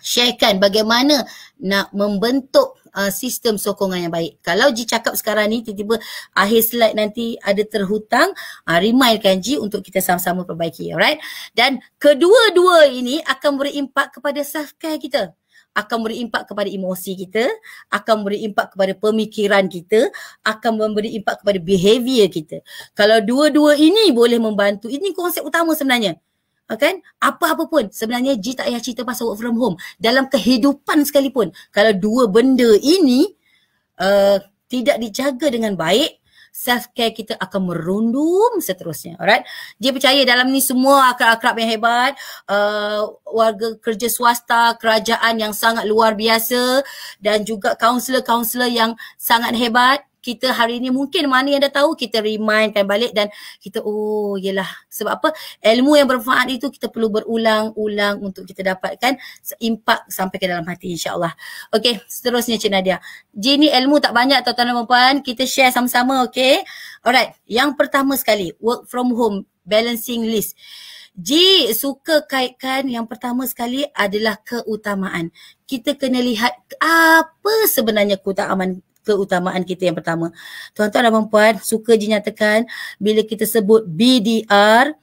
sharekan bagaimana nak membentuk uh, sistem sokongan yang baik. Kalau Ji cakap sekarang ni tiba-tiba akhir slide nanti ada terhutang, uh, ah, remindkan Ji untuk kita sama-sama perbaiki. Alright? Dan kedua-dua ini akan beri impak kepada self-care kita akan beri impak kepada emosi kita, akan beri impak kepada pemikiran kita, akan memberi impak kepada behavior kita. Kalau dua-dua ini boleh membantu, ini konsep utama sebenarnya. Okay? Ah, Apa-apa pun, sebenarnya Ji tak payah cerita pasal work from home. Dalam kehidupan sekalipun, kalau dua benda ini uh, tidak dijaga dengan baik, self care kita akan merundum seterusnya alright dia percaya dalam ni semua akrab-akrab yang hebat uh, warga kerja swasta kerajaan yang sangat luar biasa dan juga kaunselor-kaunselor yang sangat hebat kita hari ni mungkin mana yang dah tahu kita remindkan balik dan kita oh yelah sebab apa ilmu yang bermanfaat itu kita perlu berulang-ulang untuk kita dapatkan impak sampai ke dalam hati insyaAllah. Okay seterusnya Cik Nadia. Jini ilmu tak banyak tuan-tuan dan puan kita share sama-sama okay. Alright yang pertama sekali work from home balancing list. G suka kaitkan yang pertama sekali adalah keutamaan. Kita kena lihat apa sebenarnya keutamaan keutamaan kita yang pertama. Tuan-tuan dan puan-puan, suka dinyatakan bila kita sebut BDR,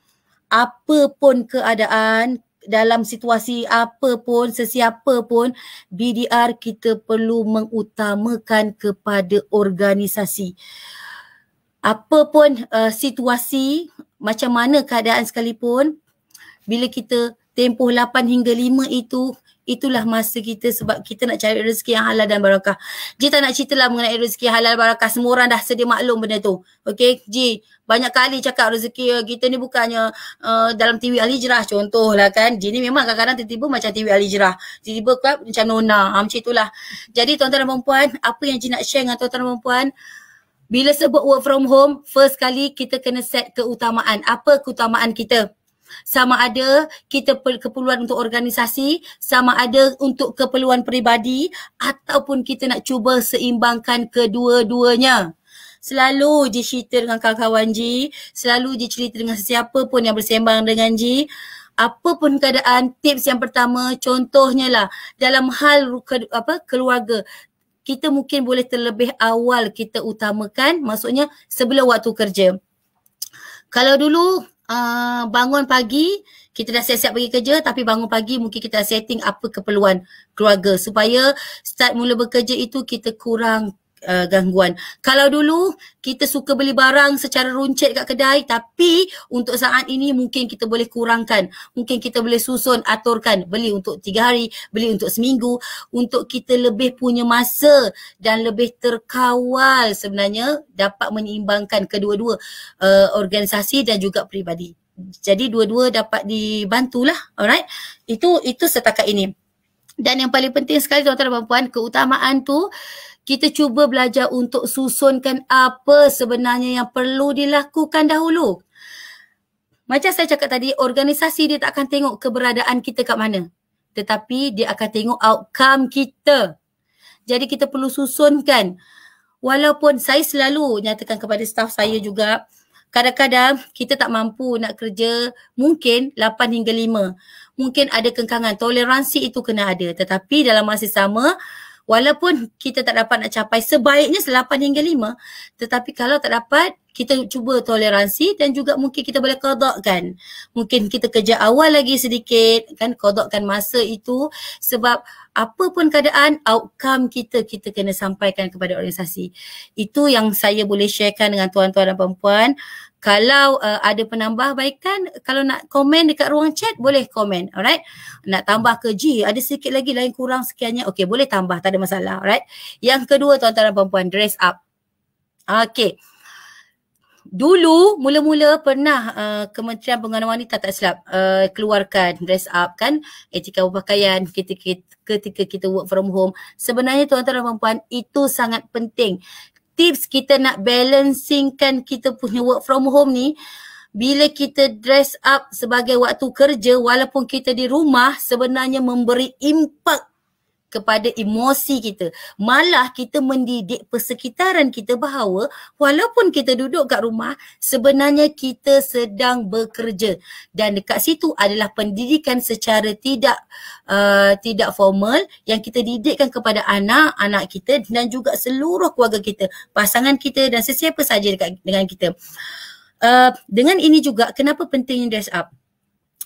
apa pun keadaan, dalam situasi apa pun, sesiapa pun, BDR kita perlu mengutamakan kepada organisasi. Apa pun uh, situasi, macam mana keadaan sekalipun, bila kita tempoh 8 hingga 5 itu itulah masa kita sebab kita nak cari rezeki yang halal dan barakah. Ji tak nak lah mengenai rezeki halal barakah. Semua orang dah sedia maklum benda tu. Okey, Ji. Banyak kali cakap rezeki kita ni bukannya uh, dalam TV Al Hijrah contohlah kan. Ji ni memang kadang-kadang tiba-tiba macam TV Al Hijrah. Tiba-tiba kan, macam Nona. Ha, macam itulah. Jadi tuan-tuan dan perempuan, apa yang Ji nak share dengan tuan-tuan dan perempuan, bila sebut work from home, first kali kita kena set keutamaan. Apa keutamaan kita? sama ada kita keperluan untuk organisasi sama ada untuk keperluan peribadi ataupun kita nak cuba seimbangkan kedua-duanya selalu je cerita dengan kawan-kawan Ji selalu je cerita dengan sesiapa pun yang bersembang dengan Ji apa pun keadaan tips yang pertama contohnya lah dalam hal ke, apa keluarga kita mungkin boleh terlebih awal kita utamakan maksudnya sebelum waktu kerja kalau dulu uh, bangun pagi kita dah siap-siap pergi kerja tapi bangun pagi mungkin kita setting apa keperluan keluarga supaya start mula bekerja itu kita kurang uh, gangguan. Kalau dulu kita suka beli barang secara runcit kat kedai tapi untuk saat ini mungkin kita boleh kurangkan. Mungkin kita boleh susun, aturkan. Beli untuk tiga hari, beli untuk seminggu untuk kita lebih punya masa dan lebih terkawal sebenarnya dapat menyeimbangkan kedua-dua uh, organisasi dan juga peribadi. Jadi dua-dua dapat dibantulah. Alright. Itu itu setakat ini. Dan yang paling penting sekali tuan-tuan dan puan-puan, keutamaan tu kita cuba belajar untuk susunkan apa sebenarnya yang perlu dilakukan dahulu. Macam saya cakap tadi, organisasi dia tak akan tengok keberadaan kita kat mana. Tetapi dia akan tengok outcome kita. Jadi kita perlu susunkan. Walaupun saya selalu nyatakan kepada staff saya juga, kadang-kadang kita tak mampu nak kerja mungkin 8 hingga 5. Mungkin ada kengkangan, toleransi itu kena ada. Tetapi dalam masa sama, walaupun kita tak dapat nak capai sebaiknya 8 hingga 5 tetapi kalau tak dapat kita cuba toleransi dan juga mungkin kita boleh kodokkan. Mungkin kita kerja awal lagi sedikit kan kodokkan masa itu sebab apa pun keadaan outcome kita kita kena sampaikan kepada organisasi. Itu yang saya boleh sharekan dengan tuan-tuan dan puan-puan kalau uh, ada penambahbaikan kalau nak komen dekat ruang chat boleh komen alright nak tambah ke G ada sikit lagi lain kurang sekiannya okay boleh tambah tak ada masalah alright yang kedua tuan-tuan dan puan dress up Okay, dulu mula-mula pernah uh, Kementerian Pengenalan Wanita tak silap uh, keluarkan dress up kan etika berpakaian kita ketika kita work from home sebenarnya tuan-tuan dan puan itu sangat penting tips kita nak balancingkan kita punya work from home ni bila kita dress up sebagai waktu kerja walaupun kita di rumah sebenarnya memberi impak kepada emosi kita. Malah kita mendidik persekitaran kita bahawa walaupun kita duduk kat rumah, sebenarnya kita sedang bekerja. Dan dekat situ adalah pendidikan secara tidak uh, tidak formal yang kita didikkan kepada anak-anak kita dan juga seluruh keluarga kita, pasangan kita dan sesiapa saja dekat dengan kita. Uh, dengan ini juga kenapa pentingnya dress up?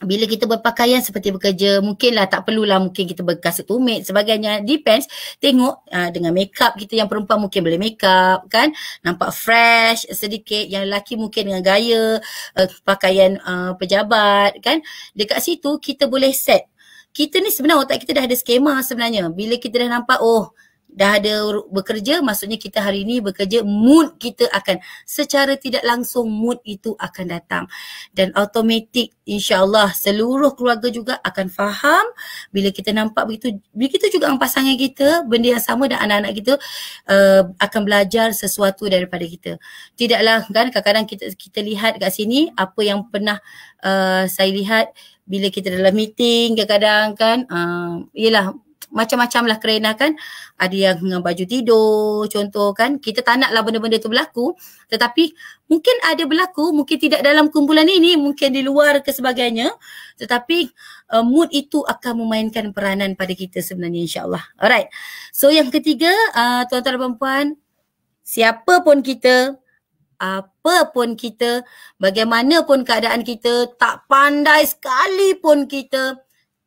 bila kita berpakaian seperti bekerja mungkinlah tak perlulah mungkin kita berkasut tumit sebagainya depends tengok uh, dengan makeup kita yang perempuan mungkin boleh makeup kan nampak fresh sedikit yang lelaki mungkin dengan gaya uh, pakaian uh, pejabat kan dekat situ kita boleh set kita ni sebenarnya otak kita dah ada skema sebenarnya bila kita dah nampak oh dah ada bekerja maksudnya kita hari ini bekerja mood kita akan secara tidak langsung mood itu akan datang dan automatik insyaallah seluruh keluarga juga akan faham bila kita nampak begitu begitu juga dengan pasangan kita benda yang sama dan anak-anak kita uh, akan belajar sesuatu daripada kita tidaklah kan kadang-kadang kita kita lihat kat sini apa yang pernah uh, saya lihat bila kita dalam meeting kadang-kadang kan uh, eh, yalah macam-macam lah kerana kan ada yang dengan baju tidur contoh kan kita tak naklah benda-benda tu berlaku tetapi mungkin ada berlaku mungkin tidak dalam kumpulan ini mungkin di luar ke sebagainya tetapi uh, mood itu akan memainkan peranan pada kita sebenarnya insyaAllah alright so yang ketiga uh, tuan-tuan dan perempuan siapa pun kita apa pun kita, bagaimanapun keadaan kita, tak pandai sekali pun kita,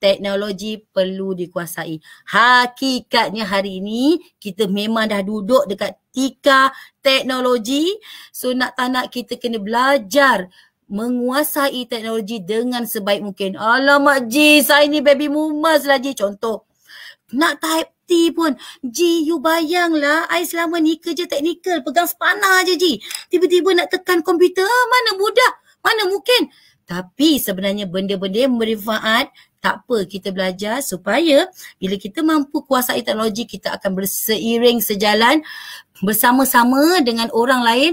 teknologi perlu dikuasai. Hakikatnya hari ini kita memang dah duduk dekat tika teknologi. So nak tak nak kita kena belajar menguasai teknologi dengan sebaik mungkin. Alamak Ji, saya ni baby mumas lah Ji. Contoh, nak type T pun. Ji, you bayanglah. I selama ni kerja teknikal. Pegang sepanah je Ji. Tiba-tiba nak tekan komputer. Ah, mana mudah? Mana mungkin? Tapi sebenarnya benda-benda yang bermanfaat tak apa kita belajar supaya bila kita mampu kuasai teknologi kita akan berseiring sejalan bersama-sama dengan orang lain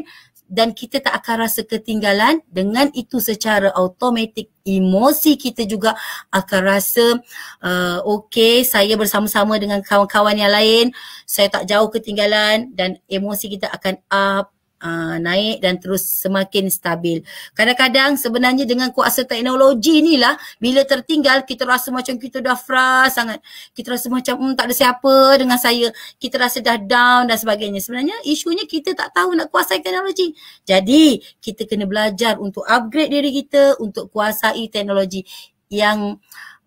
dan kita tak akan rasa ketinggalan dengan itu secara automatik emosi kita juga akan rasa uh, okey saya bersama-sama dengan kawan-kawan yang lain saya tak jauh ketinggalan dan emosi kita akan up uh, naik dan terus semakin stabil. Kadang-kadang sebenarnya dengan kuasa teknologi ni lah bila tertinggal kita rasa macam kita dah frust sangat. Kita rasa macam hmm, tak ada siapa dengan saya. Kita rasa dah down dan sebagainya. Sebenarnya isunya kita tak tahu nak kuasai teknologi. Jadi kita kena belajar untuk upgrade diri kita untuk kuasai teknologi yang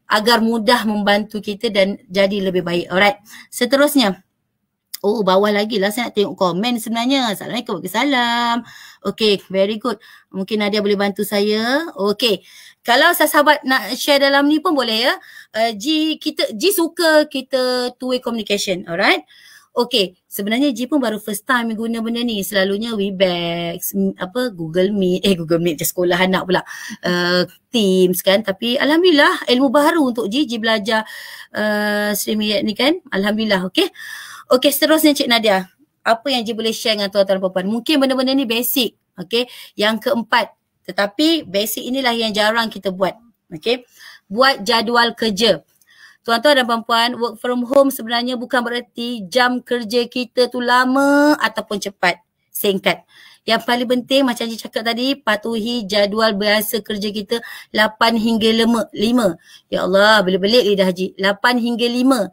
agar mudah membantu kita dan jadi lebih baik. Alright. Seterusnya. Oh bawah lagi lah saya nak tengok komen sebenarnya. Assalamualaikum. Okay, salam. Okay very good. Mungkin Nadia boleh bantu saya. Okay. Kalau sahabat nak share dalam ni pun boleh ya. Uh, G, kita, G suka kita two-way communication. Alright. Okay. Sebenarnya G pun baru first time guna benda ni. Selalunya Webex, apa Google Meet. Eh Google Meet je sekolah anak pula. Uh, teams kan. Tapi Alhamdulillah ilmu baru untuk G. G belajar uh, streaming ni kan. Alhamdulillah. Okay. Okey seterusnya Cik Nadia. Apa yang Cik boleh share dengan tuan-tuan dan Mungkin benda-benda ni basic. Okey. Yang keempat. Tetapi basic inilah yang jarang kita buat. Okey. Buat jadual kerja. Tuan-tuan dan puan work from home sebenarnya bukan bererti jam kerja kita tu lama ataupun cepat. Singkat. Yang paling penting macam Cik cakap tadi, patuhi jadual biasa kerja kita 8 hingga 5. Ya Allah, boleh-boleh, dah Haji. 8 hingga 5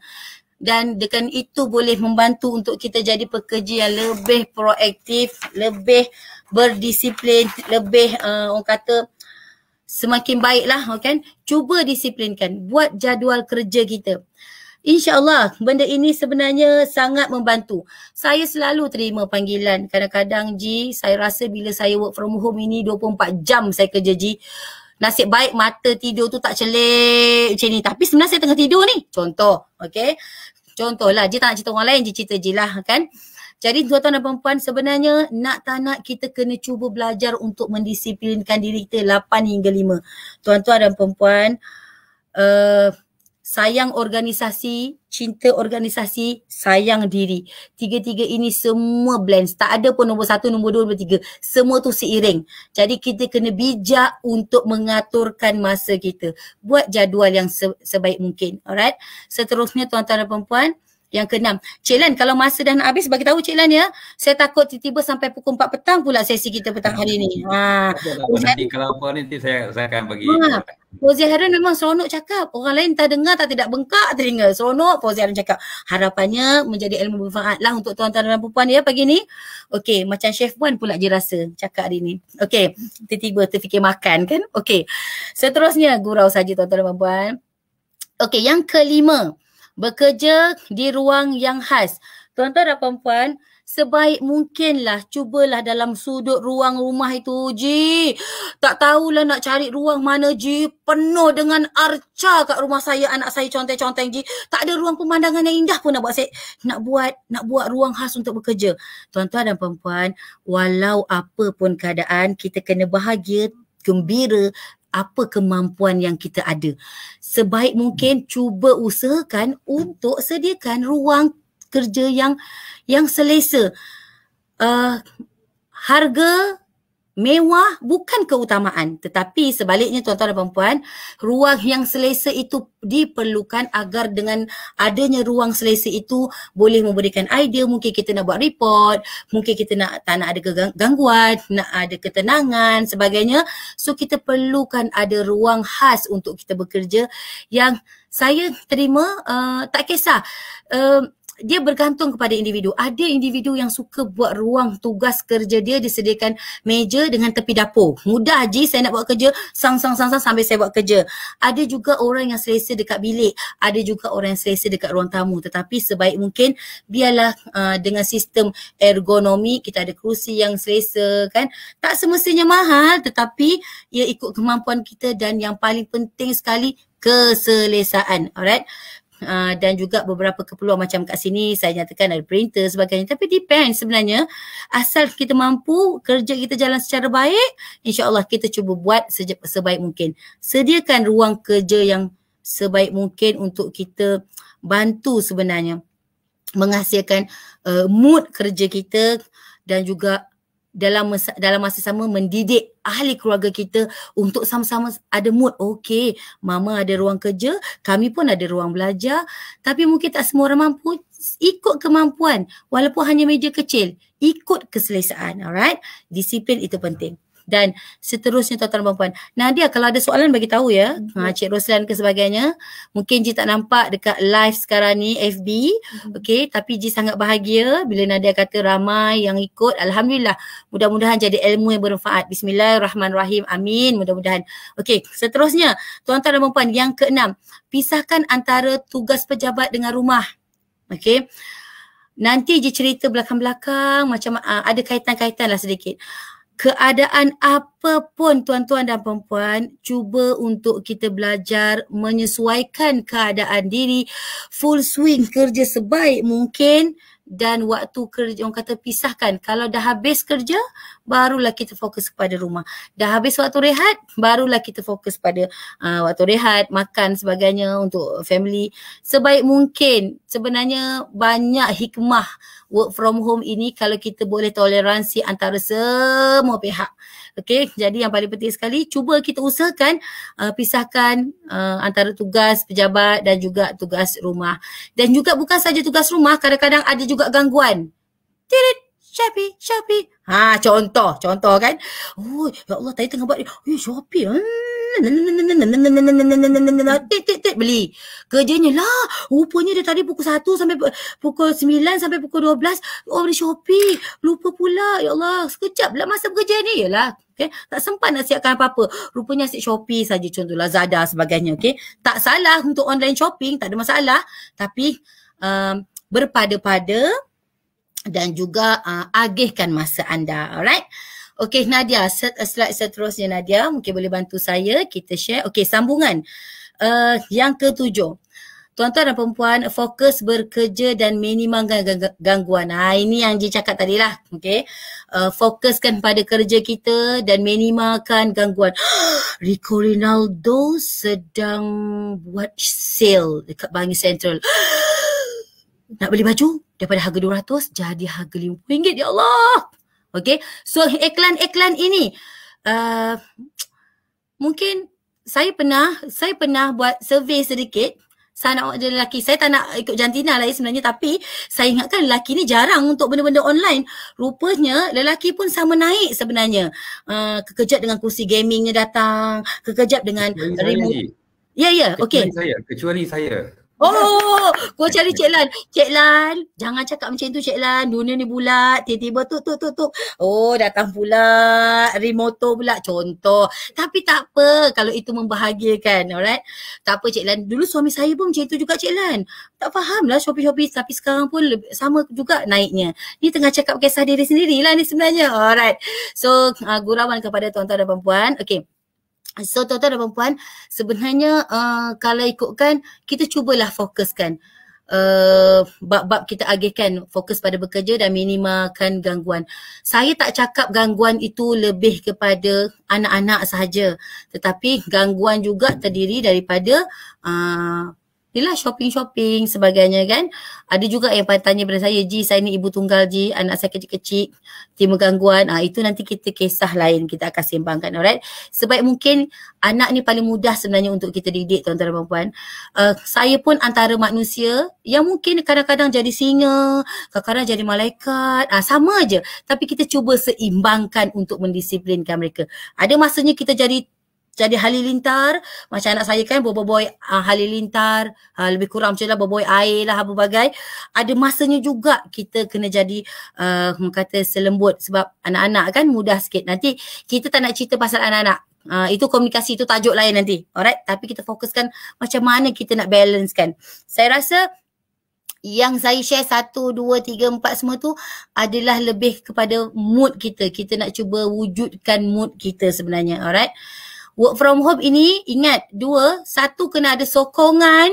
dan dengan itu boleh membantu untuk kita jadi pekerja yang lebih proaktif, lebih berdisiplin, lebih uh, orang kata semakin baiklah okay? Cuba disiplinkan, buat jadual kerja kita. InsyaAllah benda ini sebenarnya sangat membantu. Saya selalu terima panggilan. Kadang-kadang Ji, saya rasa bila saya work from home ini 24 jam saya kerja Ji. Nasib baik mata tidur tu tak celik macam ni. Tapi sebenarnya saya tengah tidur ni. Contoh, okay. Contohlah, dia tak nak cerita orang lain, dia cerita je lah, kan. Jadi tuan-tuan dan puan sebenarnya nak tak nak kita kena cuba belajar untuk mendisiplinkan diri kita 8 hingga 5. Tuan-tuan dan puan uh, eh, sayang organisasi, cinta organisasi, sayang diri. Tiga-tiga ini semua blend. Tak ada pun nombor satu, nombor dua, nombor tiga. Semua tu seiring. Jadi kita kena bijak untuk mengaturkan masa kita. Buat jadual yang sebaik mungkin. Alright. Seterusnya tuan-tuan dan perempuan. Yang keenam, Cik Lan kalau masa dah nak habis bagi tahu Cik Lan ya. Saya takut tiba-tiba sampai pukul 4 petang pula sesi kita petang hari ini. Ha. Lah, nanti kalau apa nanti saya saya akan bagi. Ha. Fauzi Harun memang seronok cakap. Orang lain tak dengar tak tidak bengkak telinga. Seronok Fauzi Harun cakap. Harapannya menjadi ilmu bermanfaat lah untuk tuan-tuan dan puan ya pagi ni. Okey, macam chef puan pula je rasa cakap hari ni. Okey, tiba-tiba terfikir makan kan. Okey. Seterusnya gurau saja tuan-tuan dan puan. Okey, yang kelima bekerja di ruang yang khas. Tuan-tuan dan puan-puan, sebaik mungkinlah cubalah dalam sudut ruang rumah itu, Ji. Tak tahulah nak cari ruang mana, Ji. Penuh dengan arca kat rumah saya, anak saya conteng-conteng, Ji. Tak ada ruang pemandangan yang indah pun nak buat saya. Nak buat, nak buat ruang khas untuk bekerja. Tuan-tuan dan puan-puan, walau apa pun keadaan, kita kena bahagia gembira apa kemampuan yang kita ada. Sebaik mungkin cuba usahakan untuk sediakan ruang kerja yang yang selesa. Uh, harga Mewah bukan keutamaan tetapi sebaliknya tuan-tuan dan puan-puan ruang yang selesa itu diperlukan agar dengan adanya ruang selesa itu boleh memberikan idea mungkin kita nak buat report mungkin kita nak tak nak ada gangguan nak ada ketenangan sebagainya so kita perlukan ada ruang khas untuk kita bekerja yang saya terima uh, tak kisah uh, dia bergantung kepada individu. Ada individu yang suka buat ruang tugas kerja dia disediakan meja dengan tepi dapur. Mudah je saya nak buat kerja sang sang sang sang sambil saya buat kerja. Ada juga orang yang selesa dekat bilik, ada juga orang yang selesa dekat ruang tamu. Tetapi sebaik mungkin biarlah uh, dengan sistem ergonomi kita ada kerusi yang selesa kan. Tak semestinya mahal tetapi ia ikut kemampuan kita dan yang paling penting sekali keselesaan. Alright. Uh, dan juga beberapa keperluan macam kat sini saya nyatakan ada printer sebagainya tapi depend sebenarnya asal kita mampu kerja kita jalan secara baik insyaallah kita cuba buat seja- sebaik mungkin sediakan ruang kerja yang sebaik mungkin untuk kita bantu sebenarnya menghasilkan uh, mood kerja kita dan juga dalam masa, dalam masa sama mendidik ahli keluarga kita untuk sama-sama ada mood okey mama ada ruang kerja kami pun ada ruang belajar tapi mungkin tak semua orang mampu ikut kemampuan walaupun hanya meja kecil ikut keselesaan alright disiplin itu penting dan seterusnya tuan-tuan dan puan. Nadia kalau ada soalan bagi tahu ya. Mm-hmm. Cik Roslan ke sebagainya. Mungkin Ji tak nampak dekat live sekarang ni FB. Mm-hmm. Okey, tapi Ji sangat bahagia bila Nadia kata ramai yang ikut. Alhamdulillah. Mudah-mudahan jadi ilmu yang bermanfaat. Bismillahirrahmanirrahim. Amin. Mudah-mudahan. Okey, seterusnya tuan-tuan dan puan yang keenam, pisahkan antara tugas pejabat dengan rumah. Okey. Nanti je cerita belakang-belakang macam uh, ada kaitan-kaitan lah sedikit keadaan apapun tuan-tuan dan puan-puan cuba untuk kita belajar menyesuaikan keadaan diri full swing kerja sebaik mungkin dan waktu kerja orang kata pisahkan kalau dah habis kerja barulah kita fokus pada rumah dah habis waktu rehat barulah kita fokus pada uh, waktu rehat makan sebagainya untuk family sebaik mungkin sebenarnya banyak hikmah work from home ini kalau kita boleh toleransi antara semua pihak. Okey, jadi yang paling penting sekali cuba kita usahakan uh, pisahkan uh, antara tugas pejabat dan juga tugas rumah. Dan juga bukan saja tugas rumah, kadang-kadang ada juga gangguan. Tirit Shopee, Shopee. Ha, contoh, contoh kan. Oh, ya Allah, tadi tengah buat ni. Eh, Shopee. Hmm beli. Kerjanya lah. Rupanya dia tadi pukul 1 sampai pukul 9 sampai pukul 12 oh dia shopping. Lupa pula. Ya Allah, sekejap lah masa bekerja ni. Yalah. Okay. Tak sempat nak siapkan apa-apa. Rupanya asyik Shopee saja contoh Lazada sebagainya. Okay. Tak salah untuk online shopping. Tak ada masalah. Tapi um, berpada-pada dan juga uh, agihkan masa anda. Alright. Okey Nadia, set uh, slide seterusnya Nadia, mungkin boleh bantu saya kita share. Okey, sambungan. Uh, yang ketujuh. Tuan-tuan dan puan fokus bekerja dan minimalkan gangguan. Ha, ini yang dia cakap tadi lah. Okay. Uh, fokuskan pada kerja kita dan minimalkan gangguan. *gasps* Rico Ronaldo sedang buat sale dekat Bangi Central. *gasps* Nak beli baju? Daripada harga 200 jadi harga rm ringgit Ya Allah! Okay. So iklan-iklan ini uh, mungkin saya pernah saya pernah buat survey sedikit saya nak ada lelaki. Saya tak nak ikut jantina lah sebenarnya tapi saya ingatkan lelaki ni jarang untuk benda-benda online. Rupanya lelaki pun sama naik sebenarnya. Uh, kekejap dengan kursi gamingnya datang, kekejap dengan Ya, ya. okay Kecuali saya. Kecuali saya. Oh, kau cari Cik Lan. Cik Lan, jangan cakap macam tu Cik Lan. Dunia ni bulat. Tiba-tiba tu, tu, tu, tu. Oh, datang pula. Remoto pula. Contoh. Tapi tak apa kalau itu membahagiakan. Alright. Tak apa Cik Lan. Dulu suami saya pun macam tu juga Cik Lan. Tak faham lah shopee shopee. Tapi sekarang pun lebih, sama juga naiknya. Ni tengah cakap kisah diri sendiri lah ni sebenarnya. Alright. So, uh, gurauan kepada tuan-tuan dan perempuan. Okay. So tuan-tuan dan puan sebenarnya uh, kalau ikutkan kita cubalah fokuskan uh, bab-bab kita agihkan fokus pada bekerja dan minimalkan gangguan. Saya tak cakap gangguan itu lebih kepada anak-anak sahaja tetapi gangguan juga terdiri daripada uh, Yelah shopping-shopping sebagainya kan. Ada juga yang tanya pada saya, Ji saya ni ibu tunggal Ji, anak saya kecil-kecil, terima gangguan. Ah, itu nanti kita kisah lain kita akan sembangkan alright. Sebaik mungkin anak ni paling mudah sebenarnya untuk kita didik tuan-tuan dan perempuan. Uh, ah, saya pun antara manusia yang mungkin kadang-kadang jadi singa, kadang-kadang jadi malaikat, ah, sama je. Tapi kita cuba seimbangkan untuk mendisiplinkan mereka. Ada masanya kita jadi jadi halilintar macam anak saya kan boboiboy uh, ah, halilintar uh, lebih kurang macam lah boboiboy air lah apa bagai ada masanya juga kita kena jadi uh, kata selembut sebab anak-anak kan mudah sikit nanti kita tak nak cerita pasal anak-anak uh, itu komunikasi itu tajuk lain nanti alright tapi kita fokuskan macam mana kita nak balance kan saya rasa yang saya share satu, dua, tiga, empat semua tu adalah lebih kepada mood kita. Kita nak cuba wujudkan mood kita sebenarnya. Alright work from home ini ingat dua, satu kena ada sokongan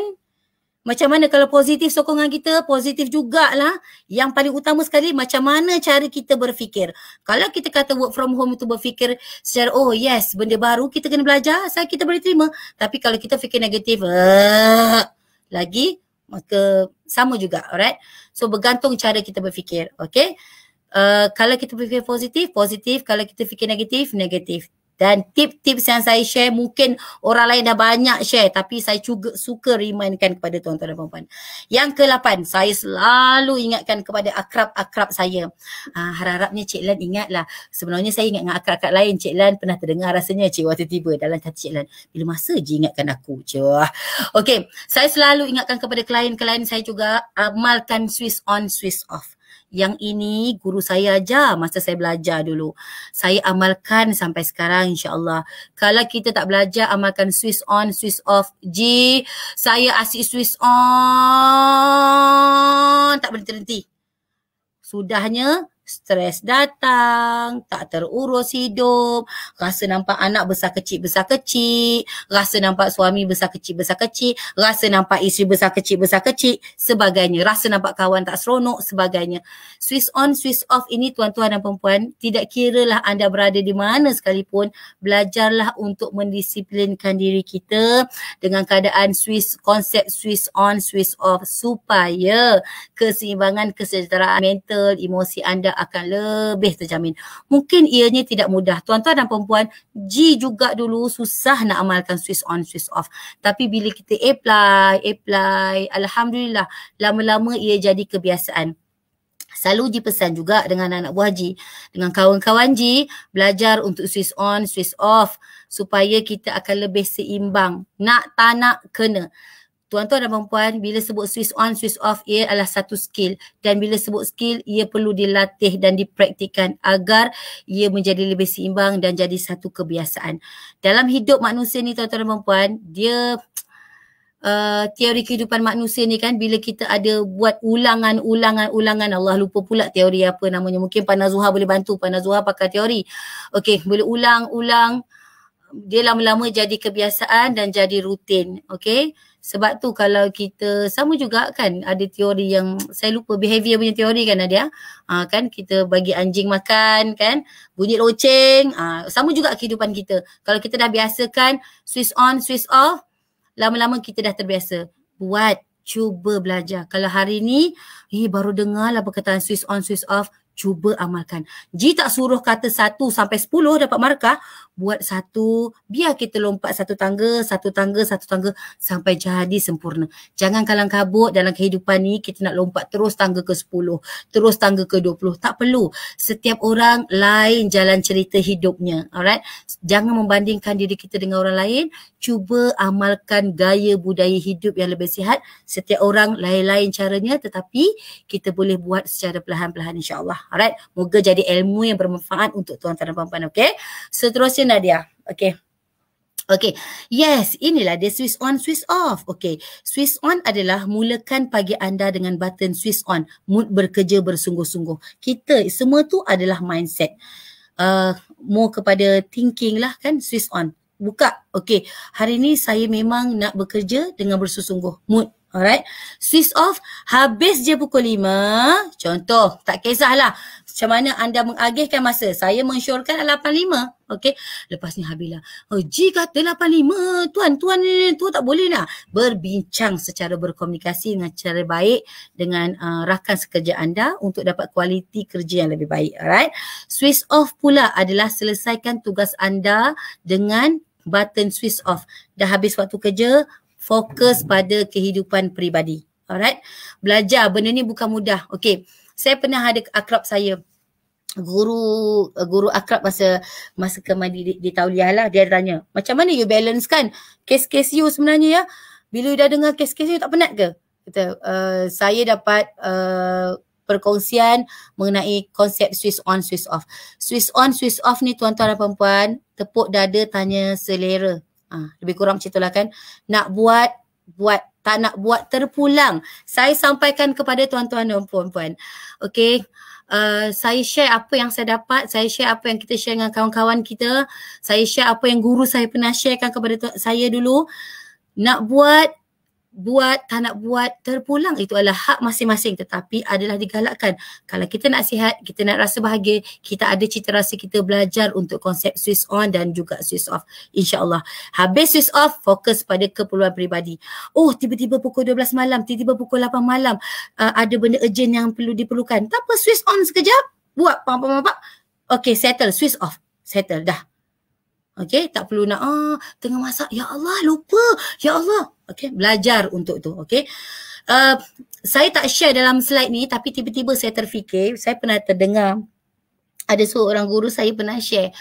macam mana kalau positif sokongan kita, positif jugalah. Yang paling utama sekali macam mana cara kita berfikir. Kalau kita kata work from home itu berfikir secara oh yes benda baru kita kena belajar, saya kita boleh terima. Tapi kalau kita fikir negatif, uh, lagi maka sama juga alright. So bergantung cara kita berfikir okay. Uh, kalau kita fikir positif, positif. Kalau kita fikir negatif, negatif dan tip-tip yang saya share mungkin orang lain dah banyak share tapi saya juga suka remindkan kepada tuan-tuan dan puan-puan. Yang ke-8, saya selalu ingatkan kepada akrab-akrab saya. Ha, harap-harapnya Cik Lan ingatlah. Sebenarnya saya ingat dengan akrab-akrab lain. Cik Lan pernah terdengar rasanya Cik Wah tiba dalam hati Cik Lan. Bila masa je ingatkan aku? Cik Okay. saya selalu ingatkan kepada klien-klien saya juga amalkan Swiss on, Swiss off. Yang ini guru saya ajar masa saya belajar dulu. Saya amalkan sampai sekarang insyaAllah. Kalau kita tak belajar amalkan switch on, switch off. G, saya asyik switch on. Tak berhenti-henti. Sudahnya stres datang, tak terurus hidup, rasa nampak anak besar kecil besar kecil, rasa nampak suami besar kecil besar kecil, rasa nampak isteri besar kecil besar kecil, sebagainya, rasa nampak kawan tak seronok sebagainya. Swiss on swiss off ini tuan-tuan dan puan-puan, tidak kiralah anda berada di mana sekalipun, belajarlah untuk mendisiplinkan diri kita dengan keadaan swiss konsep swiss on swiss off supaya keseimbangan kesejahteraan mental, emosi anda akan lebih terjamin. Mungkin ianya tidak mudah. Tuan-tuan dan perempuan, G juga dulu susah nak amalkan switch on, switch off. Tapi bila kita apply, apply, Alhamdulillah, lama-lama ia jadi kebiasaan. Selalu Ji pesan juga dengan anak buah Ji, dengan kawan-kawan Ji, belajar untuk switch on, switch off supaya kita akan lebih seimbang. Nak tak nak kena. Tuan-tuan dan puan-puan, bila sebut switch on, switch off, ia adalah satu skill. Dan bila sebut skill, ia perlu dilatih dan dipraktikkan agar ia menjadi lebih seimbang dan jadi satu kebiasaan. Dalam hidup manusia ni, tuan-tuan dan puan-puan, dia uh, teori kehidupan manusia ni kan, bila kita ada buat ulangan, ulangan, ulangan, Allah lupa pula teori apa namanya. Mungkin Pak Nazuhar boleh bantu, Pak Nazuhar pakar teori. Okey, boleh ulang, ulang, dia lama-lama jadi kebiasaan dan jadi rutin. Okey. Sebab tu kalau kita sama juga kan ada teori yang saya lupa behavior punya teori kan ada ha, ah, kan kita bagi anjing makan kan bunyi loceng ha, sama juga kehidupan kita. Kalau kita dah biasakan switch on switch off lama-lama kita dah terbiasa. Buat cuba belajar. Kalau hari ni hi eh, baru dengar lah perkataan switch on switch off cuba amalkan. Ji tak suruh kata satu sampai sepuluh dapat markah, buat satu, biar kita lompat satu tangga, satu tangga, satu tangga sampai jadi sempurna. Jangan kalang kabut dalam kehidupan ni kita nak lompat terus tangga ke 10, terus tangga ke 20. Tak perlu. Setiap orang lain jalan cerita hidupnya. Alright? Jangan membandingkan diri kita dengan orang lain. Cuba amalkan gaya budaya hidup yang lebih sihat. Setiap orang lain-lain caranya tetapi kita boleh buat secara perlahan-lahan insyaAllah. Alright? Moga jadi ilmu yang bermanfaat untuk tuan-tuan dan puan-puan. Okay? Seterusnya dia, Okay. Okay. Yes, inilah dia switch on, switch off. Okay. Switch on adalah mulakan pagi anda dengan button switch on. Mood berkerja bersungguh-sungguh. Kita semua tu adalah mindset. Uh, more kepada thinking lah kan, switch on. Buka. Okay. Hari ni saya memang nak bekerja dengan bersungguh. sungguh Mood. Alright. Switch off. Habis je pukul 5. Contoh. Tak kisahlah. Macam mana anda mengagihkan masa. Saya mensyorkan 8.5. Okey. Lepas ni Habila. Oh, G kata 85. Tuan, tuan ni tu tak boleh nak berbincang secara berkomunikasi dengan cara baik dengan uh, rakan sekerja anda untuk dapat kualiti kerja yang lebih baik. Alright. Switch off pula adalah selesaikan tugas anda dengan button switch off. Dah habis waktu kerja, fokus pada kehidupan peribadi. Alright. Belajar benda ni bukan mudah. Okey. Saya pernah ada akrab saya guru eh, guru akrab masa masa ke mandi di, di tauliah lah dia tanya macam mana you balance kan kes-kes you sebenarnya ya bila you dah dengar kes-kes you tak penat ke kata uh, saya dapat uh, perkongsian mengenai konsep switch on switch off switch on switch off ni tuan-tuan dan puan-puan tepuk dada tanya selera ha, lebih kurang macam itulah kan nak buat buat tak nak buat terpulang saya sampaikan kepada tuan-tuan dan puan-puan okey Eh, saya share apa yang saya dapat, saya share apa yang kita share dengan kawan-kawan kita, saya share apa yang guru saya pernah sharekan kepada saya dulu. Nak buat buat, tak nak buat, terpulang. Itu adalah hak masing-masing tetapi adalah digalakkan. Kalau kita nak sihat, kita nak rasa bahagia, kita ada cita rasa kita belajar untuk konsep switch on dan juga switch off. InsyaAllah. Habis switch off, fokus pada keperluan peribadi. Oh, tiba-tiba pukul 12 malam, tiba-tiba pukul 8 malam, uh, ada benda urgent yang perlu diperlukan. Tak apa, switch on sekejap. Buat, pam pam pam Okay, settle, switch off. Settle, dah. Okay, tak perlu nak, ah, tengah masak. Ya Allah, lupa. Ya Allah, Okay, belajar untuk tu. Okay. Uh, saya tak share dalam slide ni tapi tiba-tiba saya terfikir, saya pernah terdengar ada seorang guru saya pernah share.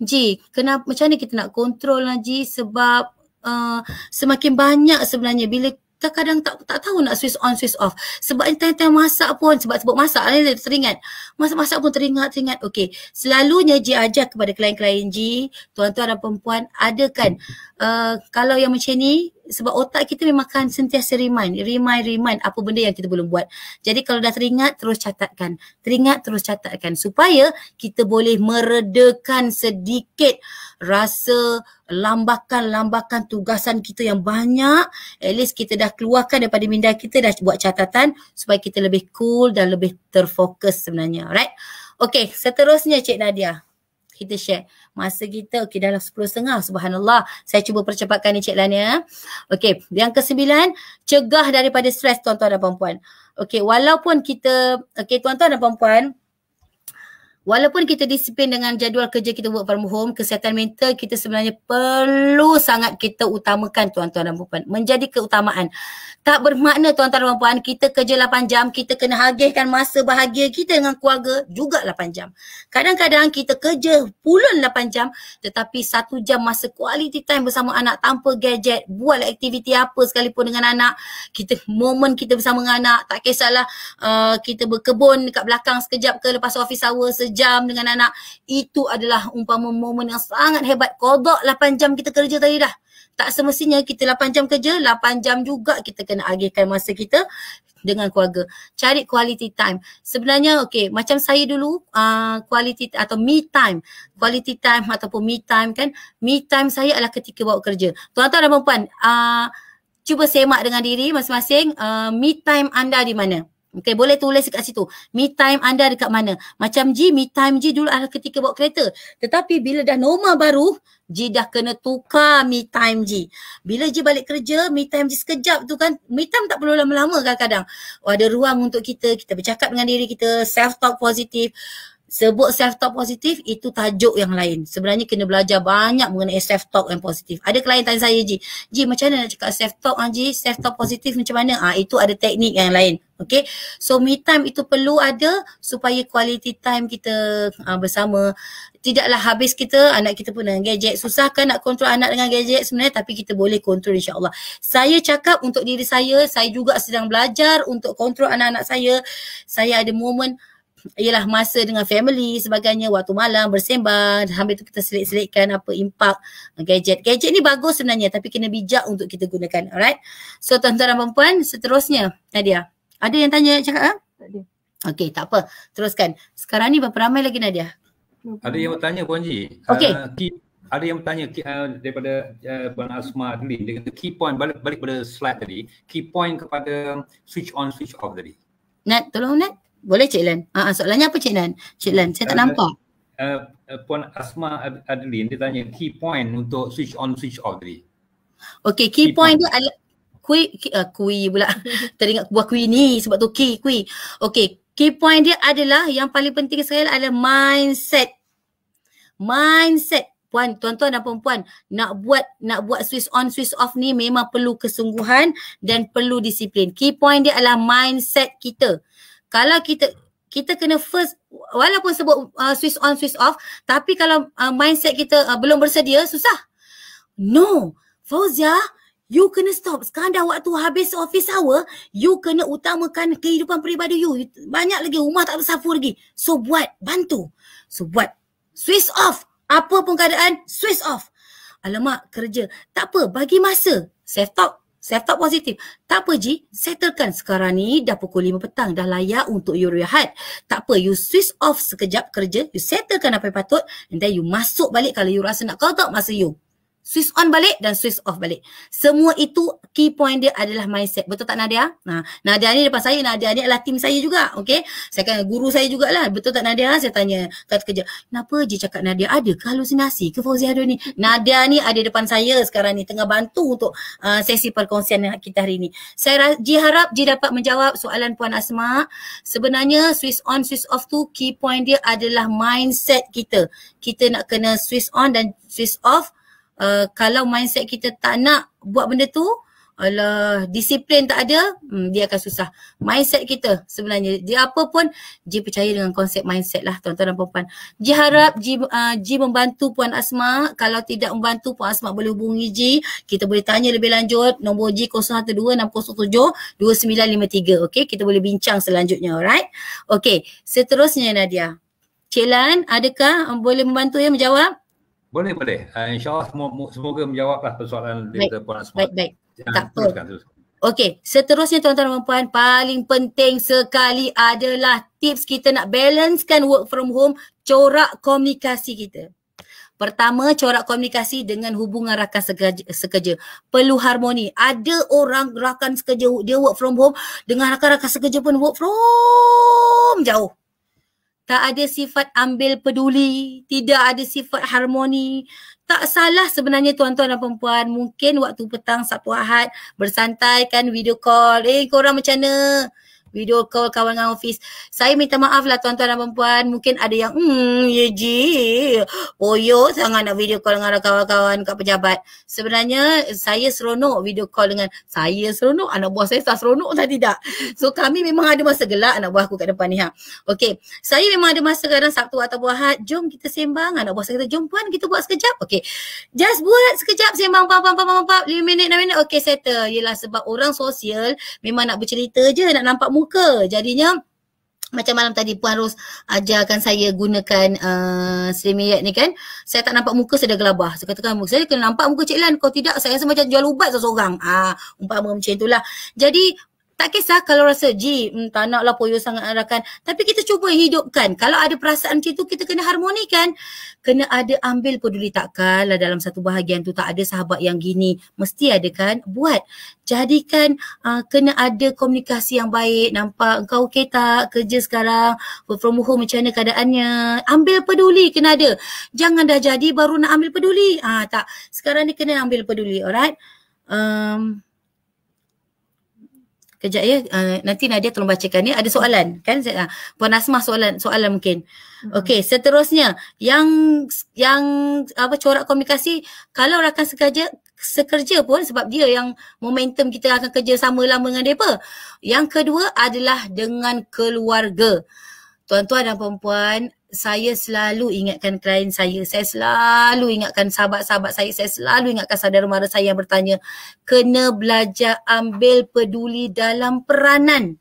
Ji, kenapa, macam mana kita nak kontrol lah, Ji? Sebab uh, semakin banyak sebenarnya bila kadang-kadang tak, tak tahu nak switch on, switch off. Sebab entah entah masak pun, sebab sebut masak, ni teringat. Masak-masak pun teringat, teringat. Okey, selalunya Ji ajak kepada klien-klien Ji, tuan-tuan dan perempuan, adakan uh, kalau yang macam ni, sebab otak kita memang akan sentiasa remind, remind, remind apa benda yang kita belum buat. Jadi kalau dah teringat terus catatkan, teringat terus catatkan supaya kita boleh meredakan sedikit rasa lambakan-lambakan tugasan kita yang banyak at least kita dah keluarkan daripada minda kita dah buat catatan supaya kita lebih cool dan lebih terfokus sebenarnya. Alright? Okay, seterusnya Cik Nadia kita share. Masa kita, okey dalam 10 setengah, subhanallah. Saya cuba percepatkan ni Cik Lan ya. Okey, yang kesembilan, cegah daripada stres tuan-tuan dan perempuan. puan Okey, walaupun kita, okey tuan-tuan dan perempuan. Walaupun kita disiplin dengan jadual kerja kita work from home, kesihatan mental kita sebenarnya perlu sangat kita utamakan tuan-tuan dan puan-puan. Menjadi keutamaan. Tak bermakna tuan-tuan dan puan-puan kita kerja 8 jam, kita kena hagihkan masa bahagia kita dengan keluarga juga 8 jam. Kadang-kadang kita kerja puluhan 8 jam tetapi 1 jam masa quality time bersama anak tanpa gadget, buat aktiviti apa sekalipun dengan anak. Kita momen kita bersama dengan anak, tak kisahlah uh, kita berkebun dekat belakang sekejap ke lepas office hour jam dengan anak itu adalah umpama momen yang sangat hebat kodok 8 jam kita kerja tadi dah tak semestinya kita 8 jam kerja 8 jam juga kita kena agihkan masa kita dengan keluarga cari quality time sebenarnya okay, macam saya dulu uh, quality atau me time quality time ataupun me time kan me time saya adalah ketika bawa kerja tuan-tuan dan puan uh, ah, cuba semak dengan diri masing-masing uh, me time anda di mana Okay, boleh tulis dekat situ. Me time anda dekat mana? Macam G, me time G dulu adalah ketika bawa kereta. Tetapi bila dah norma baru, G dah kena tukar me time G. Bila G balik kerja, me time G sekejap tu kan, me time tak perlu lama-lama kadang-kadang. Oh, ada ruang untuk kita, kita bercakap dengan diri kita, self-talk positif. Sebut self-talk positif, itu tajuk yang lain. Sebenarnya kena belajar banyak mengenai self-talk yang positif. Ada klien tanya saya, Ji. Ji, macam mana nak cakap self-talk, ah, Ji? Self-talk positif macam mana? Ah, itu ada teknik yang lain. Okay? So, me time itu perlu ada supaya quality time kita ha, bersama. Tidaklah habis kita, anak kita pun dengan gadget. Susah kan nak kontrol anak dengan gadget sebenarnya, tapi kita boleh kontrol insyaAllah. Saya cakap untuk diri saya, saya juga sedang belajar untuk kontrol anak-anak saya. Saya ada moment, ialah masa dengan family sebagainya waktu malam bersembang sambil tu kita selit-selitkan apa impak gadget. Gadget ni bagus sebenarnya tapi kena bijak untuk kita gunakan. Alright. So tuan-tuan dan puan-puan seterusnya Nadia. Ada yang tanya cakap ha? Tak ada. Okey, tak apa. Teruskan. Sekarang ni berapa ramai lagi Nadia? Ada yang bertanya Puan Ji. Okey. Uh, ada yang bertanya uh, daripada uh, Puan Asma tadi. Dia kata key point balik, balik pada slide tadi. Key point kepada switch on, switch off tadi. Nat, tolong Nat. Boleh Cik Lan? Ha, soalannya apa Cik Lan? Cik Lan, saya tak uh, nampak. Uh, Puan Asma Adeline, dia tanya key point untuk switch on, switch off tadi. Okay, key, key point, point dia adalah kui, uh, kui pula. *laughs* Teringat buah kui ni sebab tu key, kui. Okay, key point dia adalah yang paling penting sekali adalah mindset. Mindset. Puan, tuan-tuan dan puan nak buat nak buat switch on, switch off ni memang perlu kesungguhan dan perlu disiplin. Key point dia adalah mindset kita kalau kita kita kena first walaupun sebut uh, switch on switch off tapi kalau uh, mindset kita uh, belum bersedia susah no Fauzia you kena stop sekarang dah waktu habis office hour you kena utamakan kehidupan peribadi you banyak lagi rumah tak bersapu lagi so buat bantu so buat switch off apa pun keadaan switch off alamak kerja tak apa bagi masa safe talk Self-talk positif. Tak apa Ji, settlekan sekarang ni dah pukul 5 petang dah layak untuk you rehat. Tak apa, you switch off sekejap kerja, you settlekan apa yang patut and then you masuk balik kalau you rasa nak tak masa you. Switch on balik dan switch off balik. Semua itu key point dia adalah mindset. Betul tak Nadia? Nah, Nadia ni lepas saya, Nadia ni adalah tim saya juga. Okay? Saya kan guru saya jugalah. Betul tak Nadia? Saya tanya. Kat kerja. Kenapa je cakap Nadia? Ada ke halusinasi ke Fauzi Hadun ni? Nadia ni ada depan saya sekarang ni. Tengah bantu untuk uh, sesi perkongsian kita hari ni. Saya ji harap ji dapat menjawab soalan Puan Asma. Sebenarnya switch on, switch off tu key point dia adalah mindset kita. Kita nak kena switch on dan switch off uh, kalau mindset kita tak nak buat benda tu Alah, disiplin tak ada, hmm, dia akan susah. Mindset kita sebenarnya, dia apa pun, Ji percaya dengan konsep mindset lah tuan-tuan dan puan hmm. Ji harap eh, Ji, uh, membantu Puan Asma, kalau tidak membantu Puan Asma boleh hubungi Ji, kita boleh tanya lebih lanjut, nombor Ji 012-607-2953, okay? kita boleh bincang selanjutnya, alright? Okay, seterusnya Nadia. Cik Lan, adakah um, boleh membantu ya menjawab? Boleh, boleh. Uh, InsyaAllah semoga, semoga menjawablah persoalan baik. Dr. Puan Asmat. Baik, baik. Jangan tak teruskan, apa. Okey, seterusnya tuan-tuan dan puan paling penting sekali adalah tips kita nak balancekan work from home corak komunikasi kita. Pertama, corak komunikasi dengan hubungan rakan sekerja. Perlu harmoni. Ada orang rakan sekerja dia work from home dengan rakan-rakan sekerja pun work from jauh tak ada sifat ambil peduli, tidak ada sifat harmoni. Tak salah sebenarnya tuan-tuan dan perempuan, mungkin waktu petang Sabtu Ahad bersantai kan video call. Eh korang macam mana? video call kawan dengan office. Saya minta maaf lah tuan-tuan dan perempuan. Mungkin ada yang, hmm, ya ji, poyo sangat nak video call dengan kawan-kawan kat pejabat. Sebenarnya saya seronok video call dengan, saya seronok, anak buah saya tak seronok tak tidak. So kami memang ada masa gelak anak buah aku kat depan ni. Ha. Okay, saya memang ada masa kadang Sabtu atau buah hat, jom kita sembang. Anak buah saya kata, jom puan kita buat sekejap. Okay, just buat sekejap sembang, pam, pam, pam, pam, pam, 5 minit, 6 minit, okay settle. Yelah sebab orang sosial memang nak bercerita je, nak nampak muka terbuka jadinya macam malam tadi Puan Ros ajarkan saya gunakan uh, Slimiat ni kan Saya tak nampak muka saya dah gelabah Saya katakan muka saya kena nampak muka Cik Lan Kalau tidak saya rasa macam jual ubat seseorang Ah, Umpama macam itulah Jadi tak kisah kalau rasa ji hmm, tak naklah poyo sangat arahkan tapi kita cuba hidupkan kalau ada perasaan macam tu kita kena harmonikan kena ada ambil peduli takkanlah dalam satu bahagian tu tak ada sahabat yang gini mesti ada kan buat jadikan uh, kena ada komunikasi yang baik nampak kau okey tak kerja sekarang work from home macam mana keadaannya ambil peduli kena ada jangan dah jadi baru nak ambil peduli ah uh, tak sekarang ni kena ambil peduli alright um, Kejap ya. Uh, nanti Nadia tolong bacakan ni. Ya. Ada soalan kan? Ah, Puan Asmah soalan, soalan mungkin. Okay, seterusnya. Yang yang apa corak komunikasi. Kalau rakan sekerja, sekerja pun sebab dia yang momentum kita akan kerja sama lama dengan dia Yang kedua adalah dengan keluarga. Tuan-tuan dan perempuan, saya selalu ingatkan klien saya, saya selalu ingatkan sahabat-sahabat saya, saya selalu ingatkan saudara mara saya yang bertanya, kena belajar ambil peduli dalam peranan.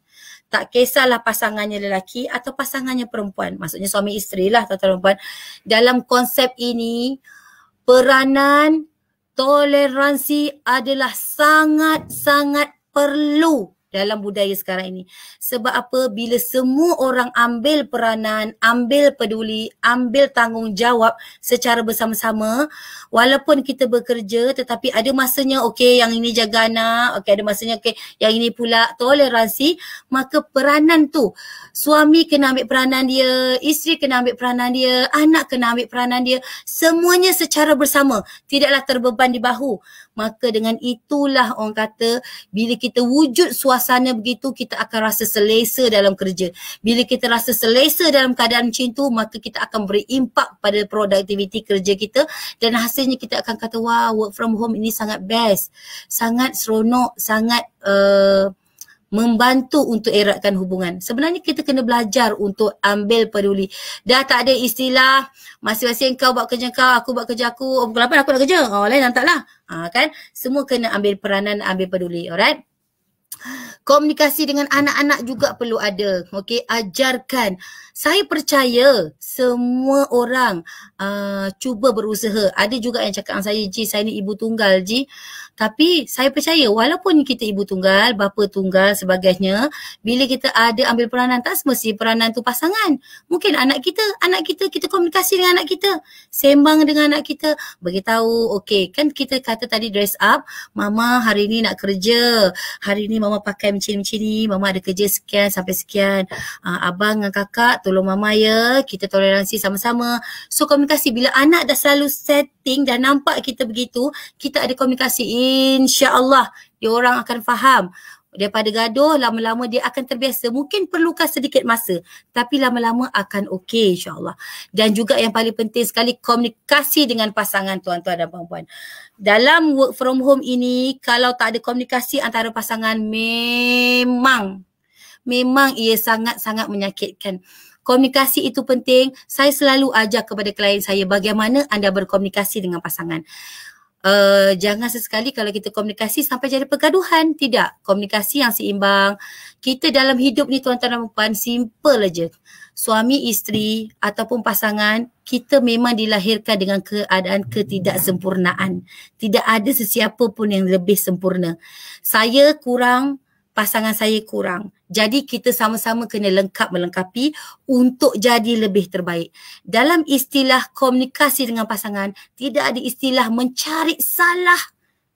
Tak kisahlah pasangannya lelaki atau pasangannya perempuan. Maksudnya suami isteri lah atau perempuan. Dalam konsep ini, peranan toleransi adalah sangat-sangat perlu dalam budaya sekarang ini. Sebab apa? Bila semua orang ambil peranan, ambil peduli, ambil tanggungjawab secara bersama-sama, walaupun kita bekerja tetapi ada masanya okey yang ini jaga anak, okey ada masanya okey yang ini pula toleransi, maka peranan tu suami kena ambil peranan dia, isteri kena ambil peranan dia, anak kena ambil peranan dia, semuanya secara bersama, tidaklah terbeban di bahu maka dengan itulah orang kata bila kita wujud suasana begitu kita akan rasa selesa dalam kerja bila kita rasa selesa dalam keadaan macam tu maka kita akan beri impak pada produktiviti kerja kita dan hasilnya kita akan kata wah work from home ini sangat best sangat seronok sangat uh, membantu untuk eratkan hubungan. Sebenarnya kita kena belajar untuk ambil peduli. Dah tak ada istilah masing-masing kau buat kerja kau, aku buat kerja aku. Oh, pukul 8 aku nak kerja. Oh, lain hantarlah. Ha, kan? Semua kena ambil peranan, ambil peduli. Alright? Komunikasi dengan anak-anak juga perlu ada. Okay? Ajarkan saya percaya semua orang uh, cuba berusaha. Ada juga yang cakap dengan saya, Ji, saya ni ibu tunggal, Ji. Tapi saya percaya walaupun kita ibu tunggal, bapa tunggal sebagainya, bila kita ada ambil peranan, tak mesti peranan tu pasangan. Mungkin anak kita, anak kita, kita komunikasi dengan anak kita. Sembang dengan anak kita, beritahu, okey, kan kita kata tadi dress up, mama hari ni nak kerja, hari ni mama pakai macam-macam ni, mama ada kerja sekian sampai sekian. Uh, abang dengan kakak tolong mama ya. Kita toleransi sama-sama. So komunikasi bila anak dah selalu setting dan nampak kita begitu, kita ada komunikasi insya-Allah dia orang akan faham. Daripada gaduh lama-lama dia akan terbiasa. Mungkin perlukan sedikit masa tapi lama-lama akan okey insya-Allah. Dan juga yang paling penting sekali komunikasi dengan pasangan tuan-tuan dan puan-puan. Dalam work from home ini kalau tak ada komunikasi antara pasangan memang memang ia sangat-sangat menyakitkan. Komunikasi itu penting. Saya selalu ajak kepada klien saya bagaimana anda berkomunikasi dengan pasangan. Uh, jangan sesekali kalau kita komunikasi sampai jadi pergaduhan. Tidak. Komunikasi yang seimbang. Kita dalam hidup ni tuan-tuan dan puan, simple aja. Suami, isteri ataupun pasangan, kita memang dilahirkan dengan keadaan ketidaksempurnaan. Tidak ada sesiapa pun yang lebih sempurna. Saya kurang, pasangan saya kurang. Jadi kita sama-sama kena lengkap melengkapi untuk jadi lebih terbaik. Dalam istilah komunikasi dengan pasangan, tidak ada istilah mencari salah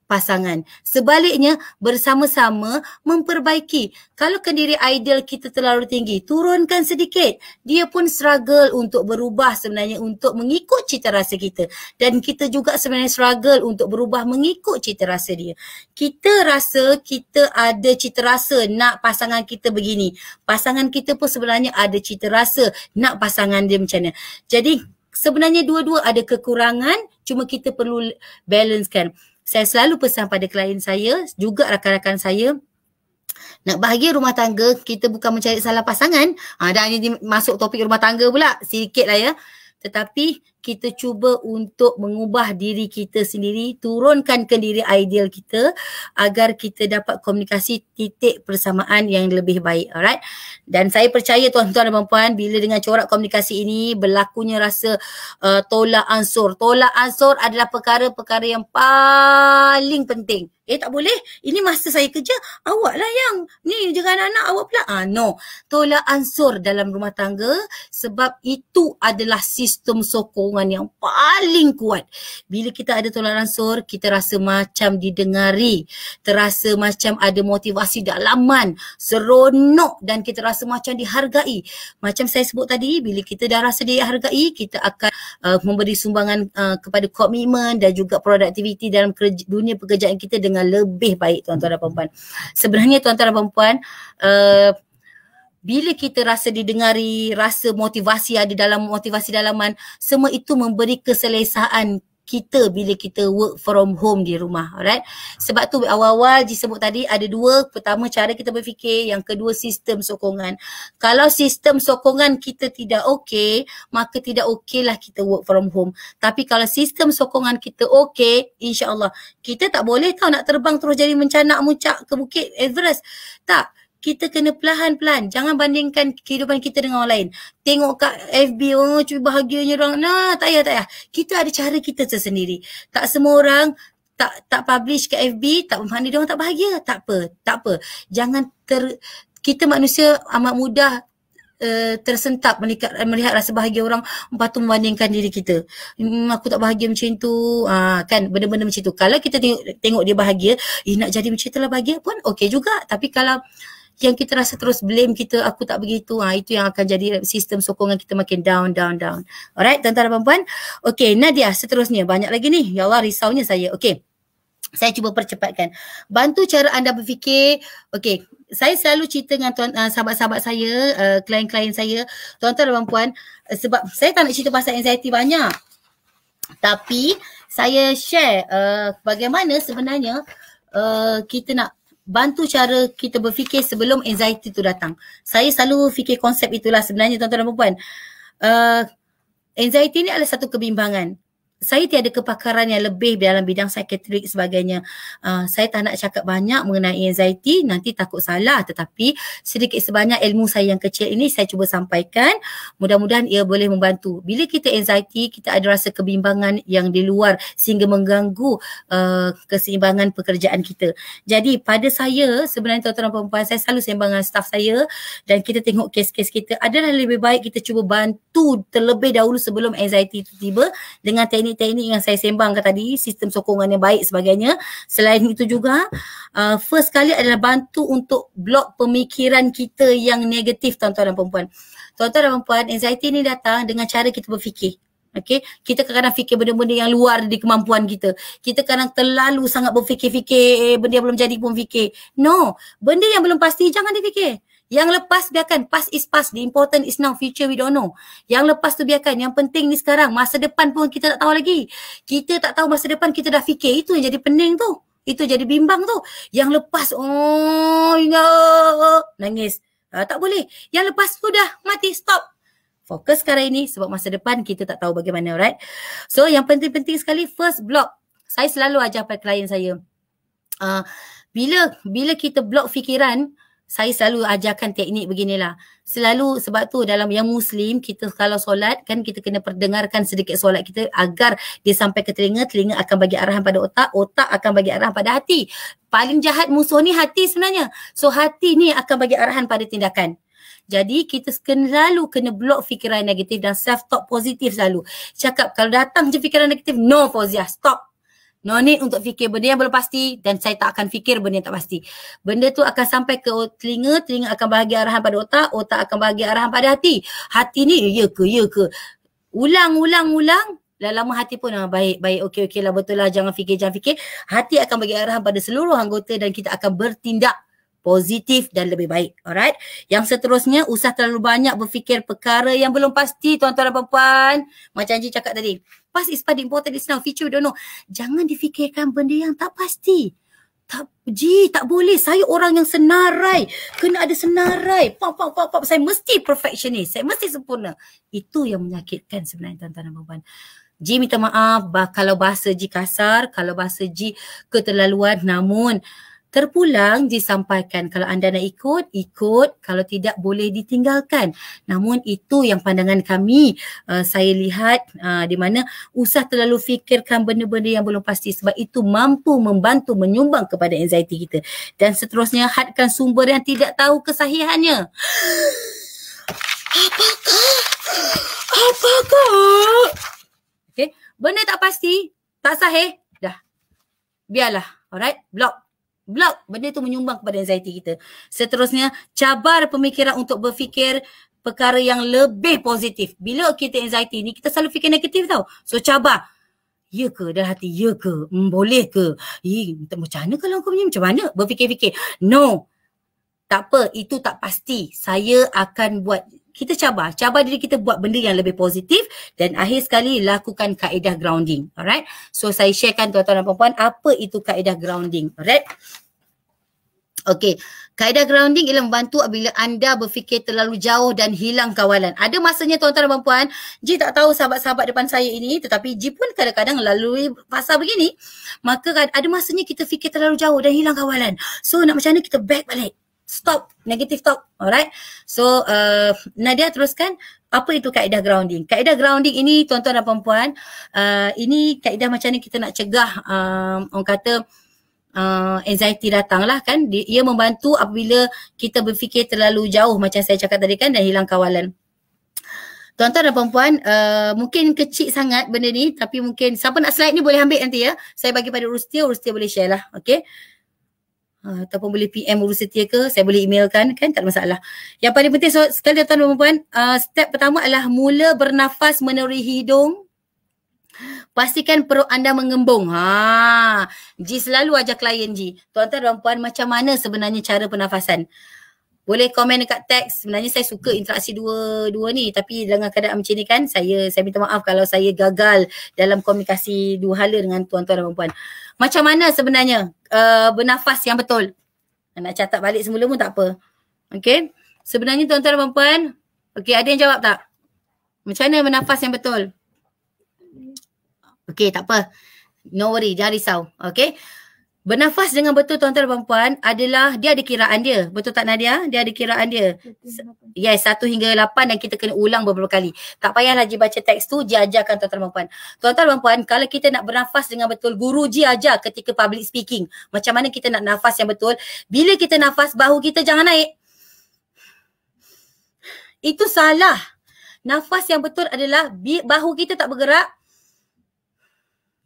pasangan. Sebaliknya, bersama-sama memperbaiki. Kalau kendiri ideal kita terlalu tinggi, turunkan sedikit. Dia pun struggle untuk berubah sebenarnya untuk mengikut cita rasa kita. Dan kita juga sebenarnya struggle untuk berubah mengikut cita rasa dia. Kita rasa kita ada cita rasa nak pasangan kita begini. Pasangan kita pun sebenarnya ada cita rasa nak pasangan dia macam mana. Jadi, Sebenarnya dua-dua ada kekurangan, cuma kita perlu balancekan saya selalu pesan pada klien saya juga rakan-rakan saya nak bahagia rumah tangga kita bukan mencari salah pasangan ha, dan ini masuk topik rumah tangga pula sikit lah ya tetapi kita cuba untuk mengubah diri kita sendiri, turunkan kendiri ideal kita agar kita dapat komunikasi titik persamaan yang lebih baik. Alright. Dan saya percaya tuan-tuan dan puan-puan bila dengan corak komunikasi ini berlakunya rasa uh, tolak ansur. Tolak ansur adalah perkara-perkara yang paling penting. Eh tak boleh. Ini masa saya kerja. awaklah yang. Ni jangan anak awak pula. Ah no. Tolak ansur dalam rumah tangga sebab itu adalah sistem sokong sokongan yang paling kuat. Bila kita ada tolak ansur, kita rasa macam didengari, terasa macam ada motivasi dalaman, seronok dan kita rasa macam dihargai. Macam saya sebut tadi, bila kita dah rasa dihargai, kita akan uh, memberi sumbangan uh, kepada komitmen dan juga produktiviti dalam kerja, dunia pekerjaan kita dengan lebih baik tuan-tuan dan puan Sebenarnya tuan-tuan dan puan uh, bila kita rasa didengari, rasa motivasi ada dalam motivasi dalaman, semua itu memberi keselesaan kita bila kita work from home di rumah, alright? Sebab tu awal-awal disebut tadi ada dua, pertama cara kita berfikir, yang kedua sistem sokongan. Kalau sistem sokongan kita tidak okay, maka tidak okeylah kita work from home. Tapi kalau sistem sokongan kita okey, insyaAllah. Kita tak boleh tau nak terbang terus jadi mencanak mucak ke Bukit Everest. Tak, kita kena pelan-pelan, Jangan bandingkan kehidupan kita dengan orang lain. Tengok kat FB, oh cuba bahagianya orang. Nah, tak payah, tak payah. Kita ada cara kita tersendiri. Tak semua orang tak tak publish ke FB, tak bermakna dia orang tak bahagia. Tak apa, tak apa. Jangan ter... Kita manusia amat mudah Uh, tersentak melihat, melihat rasa bahagia orang Lepas tu membandingkan diri kita hmm, Aku tak bahagia macam tu uh, Kan benda-benda macam tu Kalau kita tengok, tengok dia bahagia Eh nak jadi macam tu lah bahagia pun okey juga Tapi kalau yang kita rasa terus blame kita aku tak begitu ha, itu yang akan jadi sistem sokongan kita makin down down down alright tuan-tuan dan puan-puan okey Nadia seterusnya banyak lagi ni ya Allah risaunya saya okey saya cuba percepatkan bantu cara anda berfikir okey saya selalu cerita dengan tuan, uh, sahabat-sahabat saya uh, klien-klien saya tuan-tuan dan puan-puan uh, sebab saya tak nak cerita pasal anxiety banyak tapi saya share uh, bagaimana sebenarnya uh, kita nak bantu cara kita berfikir sebelum anxiety tu datang. Saya selalu fikir konsep itulah sebenarnya tuan-tuan dan puan-puan. Uh, anxiety ni adalah satu kebimbangan saya tiada kepakaran yang lebih dalam bidang psikiatrik sebagainya. Uh, saya tak nak cakap banyak mengenai anxiety, nanti takut salah. Tetapi sedikit sebanyak ilmu saya yang kecil ini saya cuba sampaikan. Mudah-mudahan ia boleh membantu. Bila kita anxiety, kita ada rasa kebimbangan yang di luar sehingga mengganggu uh, keseimbangan pekerjaan kita. Jadi pada saya, sebenarnya tuan-tuan dan perempuan, saya selalu sembang dengan staff saya dan kita tengok kes-kes kita. Adalah lebih baik kita cuba bantu terlebih dahulu sebelum anxiety itu tiba dengan teknik teknik-teknik yang saya sembangkan tadi, sistem sokongan yang baik sebagainya. Selain itu juga, uh, first kali adalah bantu untuk blok pemikiran kita yang negatif tuan-tuan dan perempuan. Tuan-tuan dan perempuan, anxiety ni datang dengan cara kita berfikir. Okay? Kita kadang-kadang fikir benda-benda yang luar di kemampuan kita. Kita kadang terlalu sangat berfikir-fikir, eh, benda yang belum jadi pun fikir. No, benda yang belum pasti jangan difikir. Yang lepas biarkan past is past, the important is now future we don't know. Yang lepas tu biarkan, yang penting ni sekarang masa depan pun kita tak tahu lagi. Kita tak tahu masa depan kita dah fikir itu yang jadi pening tu. Itu jadi bimbang tu. Yang lepas oh ya nangis. Ah, tak boleh. Yang lepas tu dah mati stop. Fokus sekarang ini sebab masa depan kita tak tahu bagaimana right. So yang penting-penting sekali first block. Saya selalu ajar pada klien saya. Uh, bila bila kita block fikiran, saya selalu ajarkan teknik beginilah. Selalu sebab tu dalam yang Muslim, kita kalau solat kan kita kena perdengarkan sedikit solat kita agar dia sampai ke telinga, telinga akan bagi arahan pada otak, otak akan bagi arahan pada hati. Paling jahat musuh ni hati sebenarnya. So hati ni akan bagi arahan pada tindakan. Jadi kita selalu kena block fikiran negatif dan self-talk positif selalu. Cakap kalau datang je fikiran negatif, no Fauziah, stop. No need untuk fikir benda yang belum pasti dan saya tak akan fikir benda yang tak pasti. Benda tu akan sampai ke telinga, telinga akan bagi arahan pada otak, otak akan bagi arahan pada hati. Hati ni, ya ke, ya ke. Ulang, ulang, ulang. Dah lama hati pun ah, baik, baik, okey, okey lah, betul lah, jangan fikir, jangan fikir. Hati akan bagi arahan pada seluruh anggota dan kita akan bertindak positif dan lebih baik. Alright. Yang seterusnya, usah terlalu banyak berfikir perkara yang belum pasti tuan-tuan dan perempuan. Macam Encik cakap tadi. Past is part important is now. Future don't know. Jangan difikirkan benda yang tak pasti. Tak, Ji, tak boleh. Saya orang yang senarai. Kena ada senarai. Pop, pop, pop, pop. Saya mesti perfectionist. Saya mesti sempurna. Itu yang menyakitkan sebenarnya tuan-tuan dan perempuan. Ji minta maaf bah, kalau bahasa Ji kasar, kalau bahasa Ji keterlaluan. Namun, terpulang disampaikan kalau anda nak ikut ikut kalau tidak boleh ditinggalkan namun itu yang pandangan kami uh, saya lihat uh, di mana usah terlalu fikirkan benda-benda yang belum pasti sebab itu mampu membantu menyumbang kepada anxiety kita dan seterusnya hadkan sumber yang tidak tahu kesahihannya *gasps* apakah apakah Okay, benda tak pasti tak sahih dah biarlah alright block blok benda tu menyumbang kepada anxiety kita. Seterusnya, cabar pemikiran untuk berfikir perkara yang lebih positif. Bila kita anxiety ni, kita selalu fikir negatif tau. So, cabar. Ya ke? Dalam hati, ya ke? Hmm, boleh ke? Eh, macam mana kalau aku punya? Macam mana? Berfikir-fikir. No. Tak apa, itu tak pasti. Saya akan buat kita cabar. Cabar diri kita buat benda yang lebih positif dan akhir sekali lakukan kaedah grounding. Alright. So saya sharekan tuan-tuan dan puan-puan apa itu kaedah grounding. Alright. Okay. Kaedah grounding ialah membantu apabila anda berfikir terlalu jauh dan hilang kawalan. Ada masanya tuan-tuan dan puan-puan, Ji tak tahu sahabat-sahabat depan saya ini tetapi Ji pun kadang-kadang lalui fasa begini. Maka kan, ada masanya kita fikir terlalu jauh dan hilang kawalan. So nak macam mana kita back balik stop negative talk alright so uh, Nadia teruskan apa itu kaedah grounding kaedah grounding ini tuan-tuan dan puan-puan uh, ini kaedah macam ni kita nak cegah uh, orang kata uh, anxiety datanglah kan dia, ia membantu apabila kita berfikir terlalu jauh macam saya cakap tadi kan dan hilang kawalan Tuan-tuan dan puan-puan, uh, mungkin kecil sangat benda ni tapi mungkin siapa nak slide ni boleh ambil nanti ya. Saya bagi pada Rusti, Rusti boleh share lah. Okay. Ah, ataupun boleh PM urus setia ke, saya boleh emailkan kan, tak ada masalah. Yang paling penting so, sekali tuan dan puan, uh, ah, step pertama adalah mula bernafas menerusi hidung. Pastikan perut anda mengembung. Ha, Ji selalu ajak klien Ji. Tuan-tuan dan puan, macam mana sebenarnya cara pernafasan? Boleh komen dekat teks. Sebenarnya saya suka interaksi dua-dua ni tapi dengan keadaan macam ni kan, saya saya minta maaf kalau saya gagal dalam komunikasi dua hala dengan tuan-tuan dan puan-puan. Macam mana sebenarnya uh, bernafas yang betul? Nak catat balik semula pun tak apa. Okay. Sebenarnya tuan-tuan dan perempuan. Okay ada yang jawab tak? Macam mana bernafas yang betul? Okay tak apa. No worry. Jangan risau. Okay. Bernafas dengan betul tuan-tuan dan puan-puan adalah dia ada kiraan dia. Betul tak Nadia? Dia ada kiraan dia. Yes, satu hingga lapan dan kita kena ulang beberapa kali. Tak payah lagi baca teks tu, je ajarkan tuan-tuan dan puan-puan. Tuan-tuan dan puan-puan, kalau kita nak bernafas dengan betul, guru je ajar ketika public speaking. Macam mana kita nak nafas yang betul. Bila kita nafas, bahu kita jangan naik. Itu salah. Nafas yang betul adalah bahu kita tak bergerak.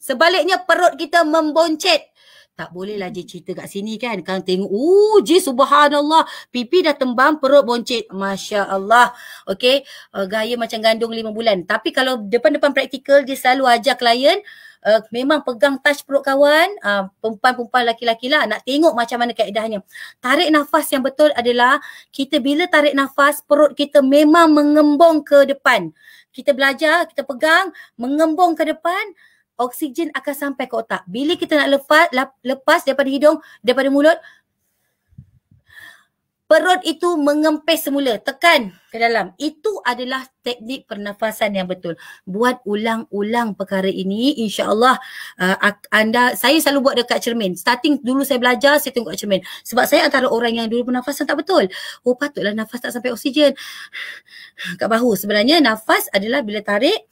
Sebaliknya perut kita memboncet tak bolehlah je cerita kat sini kan. Kang tengok, uh, je subhanallah. Pipi dah tembam, perut boncit. Masya Allah. Okay. Uh, eh, gaya macam gandung lima bulan. Tapi kalau depan-depan praktikal, dia selalu ajar klien. Uh, memang pegang touch perut kawan. Uh, perempuan-perempuan laki-laki lah. Nak tengok macam mana kaedahnya. Tarik nafas yang betul adalah kita bila tarik nafas, perut kita memang mengembung ke depan. Kita belajar, kita pegang, mengembung ke depan oksigen akan sampai ke otak. Bila kita nak lepas lepas daripada hidung, daripada mulut, perut itu mengempis semula, tekan ke dalam. Itu adalah teknik pernafasan yang betul. Buat ulang-ulang perkara ini, insyaallah uh, anda saya selalu buat dekat cermin. Starting dulu saya belajar, saya tengok cermin. Sebab saya antara orang yang dulu pernafasan tak betul. Oh patutlah nafas tak sampai oksigen. *sighs* Kak bahu sebenarnya nafas adalah bila tarik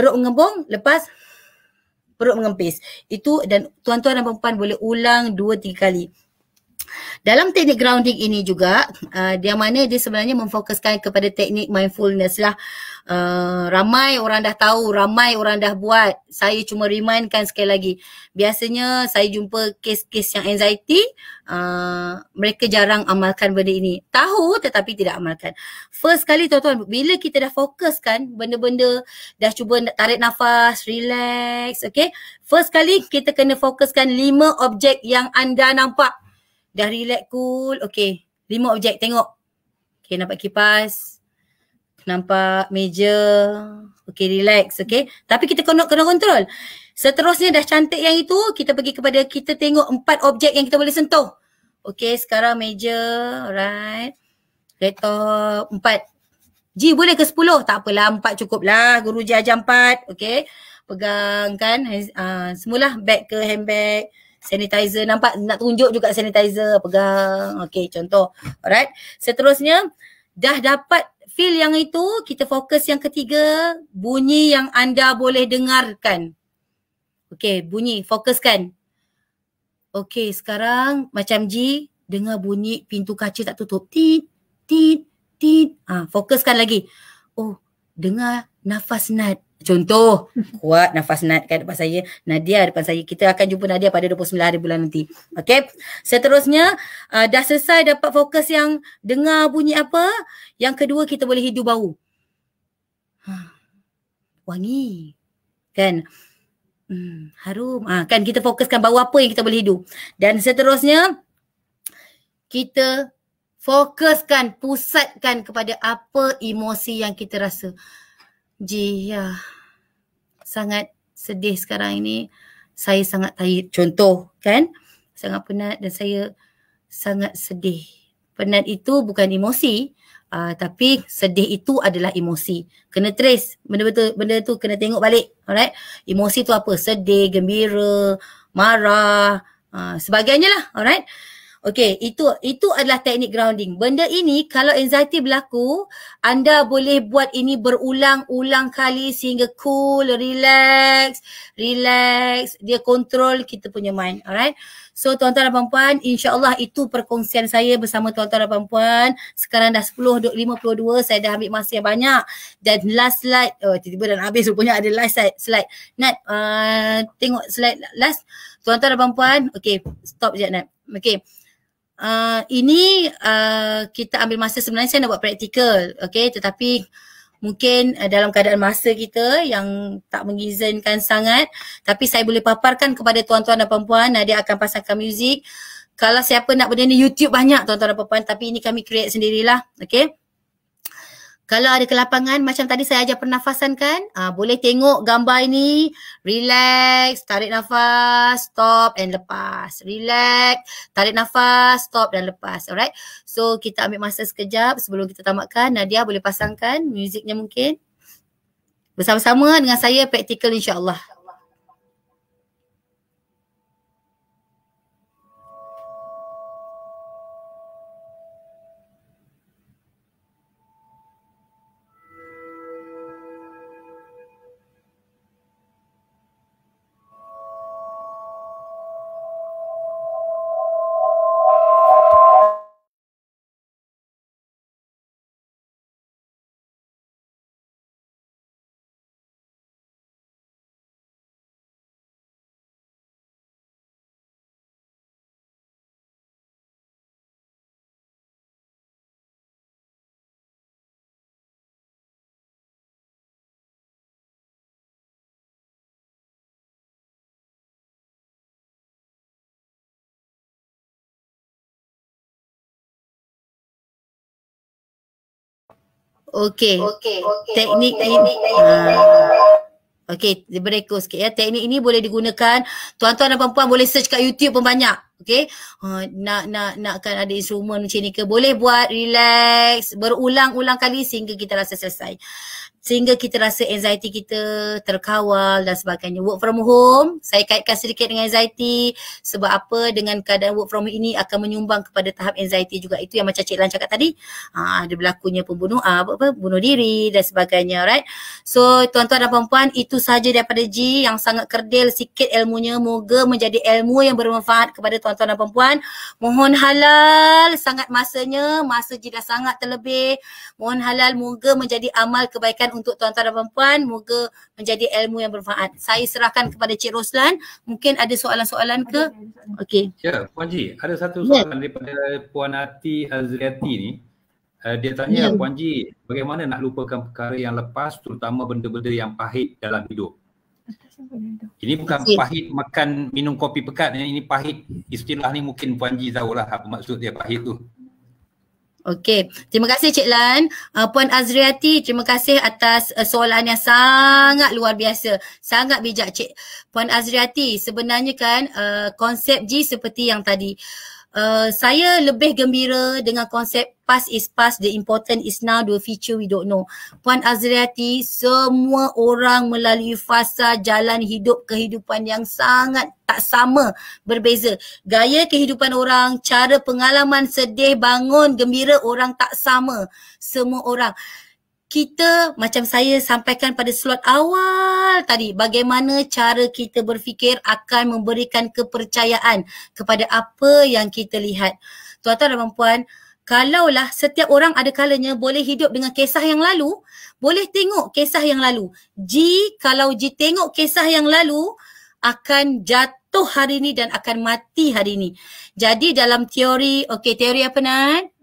perut mengembung lepas perut mengempis. Itu dan tuan-tuan dan perempuan boleh ulang dua tiga kali. Dalam teknik grounding ini juga, uh, dia mana dia sebenarnya memfokuskan kepada teknik mindfulness lah. Uh, ramai orang dah tahu, ramai orang dah buat. Saya cuma remindkan sekali lagi. Biasanya saya jumpa kes-kes yang anxiety, uh, mereka jarang amalkan benda ini. Tahu tetapi tidak amalkan. First kali tuan-tuan, bila kita dah fokuskan benda-benda, dah cuba tarik nafas, relax, okay. First kali kita kena fokuskan lima objek yang anda nampak. Dah relax cool. Okay. Lima objek tengok. Okay nampak kipas. Nampak meja. Okay relax. Okay. Tapi kita kena kena kontrol. Seterusnya dah cantik yang itu. Kita pergi kepada kita tengok empat objek yang kita boleh sentuh. Okay sekarang meja. Alright. Laptop. Empat. Ji boleh ke sepuluh? Tak apalah. Empat cukup lah. Guru je ajar empat. Okay. Pegang kan. Uh, ha, semula back ke handbag sanitizer nampak nak tunjuk juga sanitizer pegang okey contoh alright seterusnya dah dapat feel yang itu kita fokus yang ketiga bunyi yang anda boleh dengarkan okey bunyi fokuskan okey sekarang macam G dengar bunyi pintu kaca tak tutup tit tit tit ah fokuskan lagi oh dengar nafas nat Contoh, kuat nafas nat kat depan saya. Nadia depan saya. Kita akan jumpa Nadia pada 29 hari bulan nanti. Okay. Seterusnya, uh, dah selesai dapat fokus yang dengar bunyi apa. Yang kedua, kita boleh hidu bau. Huh. Ha, wangi. Kan? Hmm, harum. Ha, kan kita fokuskan bau apa yang kita boleh hidu. Dan seterusnya, kita fokuskan, pusatkan kepada apa emosi yang kita rasa. Ji, ya. Sangat sedih sekarang ini. Saya sangat tired. Contoh, kan? Sangat penat dan saya sangat sedih. Penat itu bukan emosi. Uh, tapi sedih itu adalah emosi. Kena trace. Benda-benda benda tu kena tengok balik. Alright? Emosi tu apa? Sedih, gembira, marah, uh, ah, sebagainya lah. Alright? Okay, itu itu adalah teknik grounding. Benda ini kalau anxiety berlaku, anda boleh buat ini berulang-ulang kali sehingga cool, relax, relax, dia kontrol kita punya mind. Alright. So tuan-tuan dan puan-puan, insya itu perkongsian saya bersama tuan-tuan dan puan-puan. Sekarang dah 10.52, saya dah ambil masa yang banyak. Dan last slide, oh, tiba-tiba dah habis rupanya ada last slide. slide. Nat, uh, tengok slide last. Tuan-tuan dan puan-puan, okay, stop je Nat. Okay, uh, ini uh, kita ambil masa sebenarnya saya nak buat praktikal okay tetapi mungkin uh, dalam keadaan masa kita yang tak mengizinkan sangat tapi saya boleh paparkan kepada tuan-tuan dan puan-puan akan pasangkan muzik kalau siapa nak benda ni YouTube banyak tuan-tuan dan puan tapi ini kami create sendirilah okay kalau ada kelapangan macam tadi saya ajar pernafasan kan, uh, boleh tengok gambar ini, relax, tarik nafas, stop and lepas. Relax, tarik nafas, stop dan lepas. Alright. So kita ambil masa sekejap sebelum kita tamatkan. Nadia boleh pasangkan muziknya mungkin. Bersama-sama dengan saya practical insya-Allah. Okey. Teknik okay. ini. Okey, ah. dia sikit ya. Teknik ini boleh digunakan. Tuan-tuan dan puan-puan boleh search kat YouTube pun banyak. Okey. Uh, nak nak kan ada instrumen macam ni ke? Boleh buat relax, berulang-ulang kali sehingga kita rasa selesai sehingga kita rasa anxiety kita terkawal dan sebagainya. Work from home, saya kaitkan sedikit dengan anxiety sebab apa dengan keadaan work from home ini akan menyumbang kepada tahap anxiety juga. Itu yang macam Cik Lan cakap tadi, ha, ada berlakunya pembunuh, uh, apa, apa, bunuh diri dan sebagainya. Right? So tuan-tuan dan puan-puan, itu sahaja daripada G yang sangat kerdil sikit ilmunya. Moga menjadi ilmu yang bermanfaat kepada tuan-tuan dan puan-puan. Mohon halal sangat masanya, masa G dah sangat terlebih. Mohon halal moga menjadi amal kebaikan kongsikan untuk tuan-tuan dan puan Moga menjadi ilmu yang bermanfaat. Saya serahkan kepada Cik Roslan. Mungkin ada soalan-soalan ke? Okey. Ya, Puan Ji. Ada satu ya. soalan ya. daripada Puan Ati Azriati ni. Uh, dia tanya, ya. Puan Ji, bagaimana nak lupakan perkara yang lepas terutama benda-benda yang pahit dalam hidup? Ini bukan pahit makan minum kopi pekat. Ini pahit istilah ni mungkin Puan Ji tahulah apa maksud dia pahit tu. Okey, terima kasih Cik Lan. Uh, Puan Azriati, terima kasih atas uh, soalan yang sangat luar biasa. Sangat bijak Cik Puan Azriati. Sebenarnya kan uh, konsep G seperti yang tadi uh, Uh, saya lebih gembira dengan konsep past is past, the important is now, the future we don't know. Puan Azriati, semua orang melalui fasa jalan hidup kehidupan yang sangat tak sama, berbeza. Gaya kehidupan orang, cara pengalaman sedih, bangun, gembira, orang tak sama. Semua orang kita macam saya sampaikan pada slot awal tadi bagaimana cara kita berfikir akan memberikan kepercayaan kepada apa yang kita lihat. Tuan-tuan dan puan-puan, kalaulah setiap orang ada kalanya boleh hidup dengan kisah yang lalu, boleh tengok kisah yang lalu. Ji kalau ji tengok kisah yang lalu akan jatuh hari ini dan akan mati hari ini. Jadi dalam teori, okey teori apa Nat?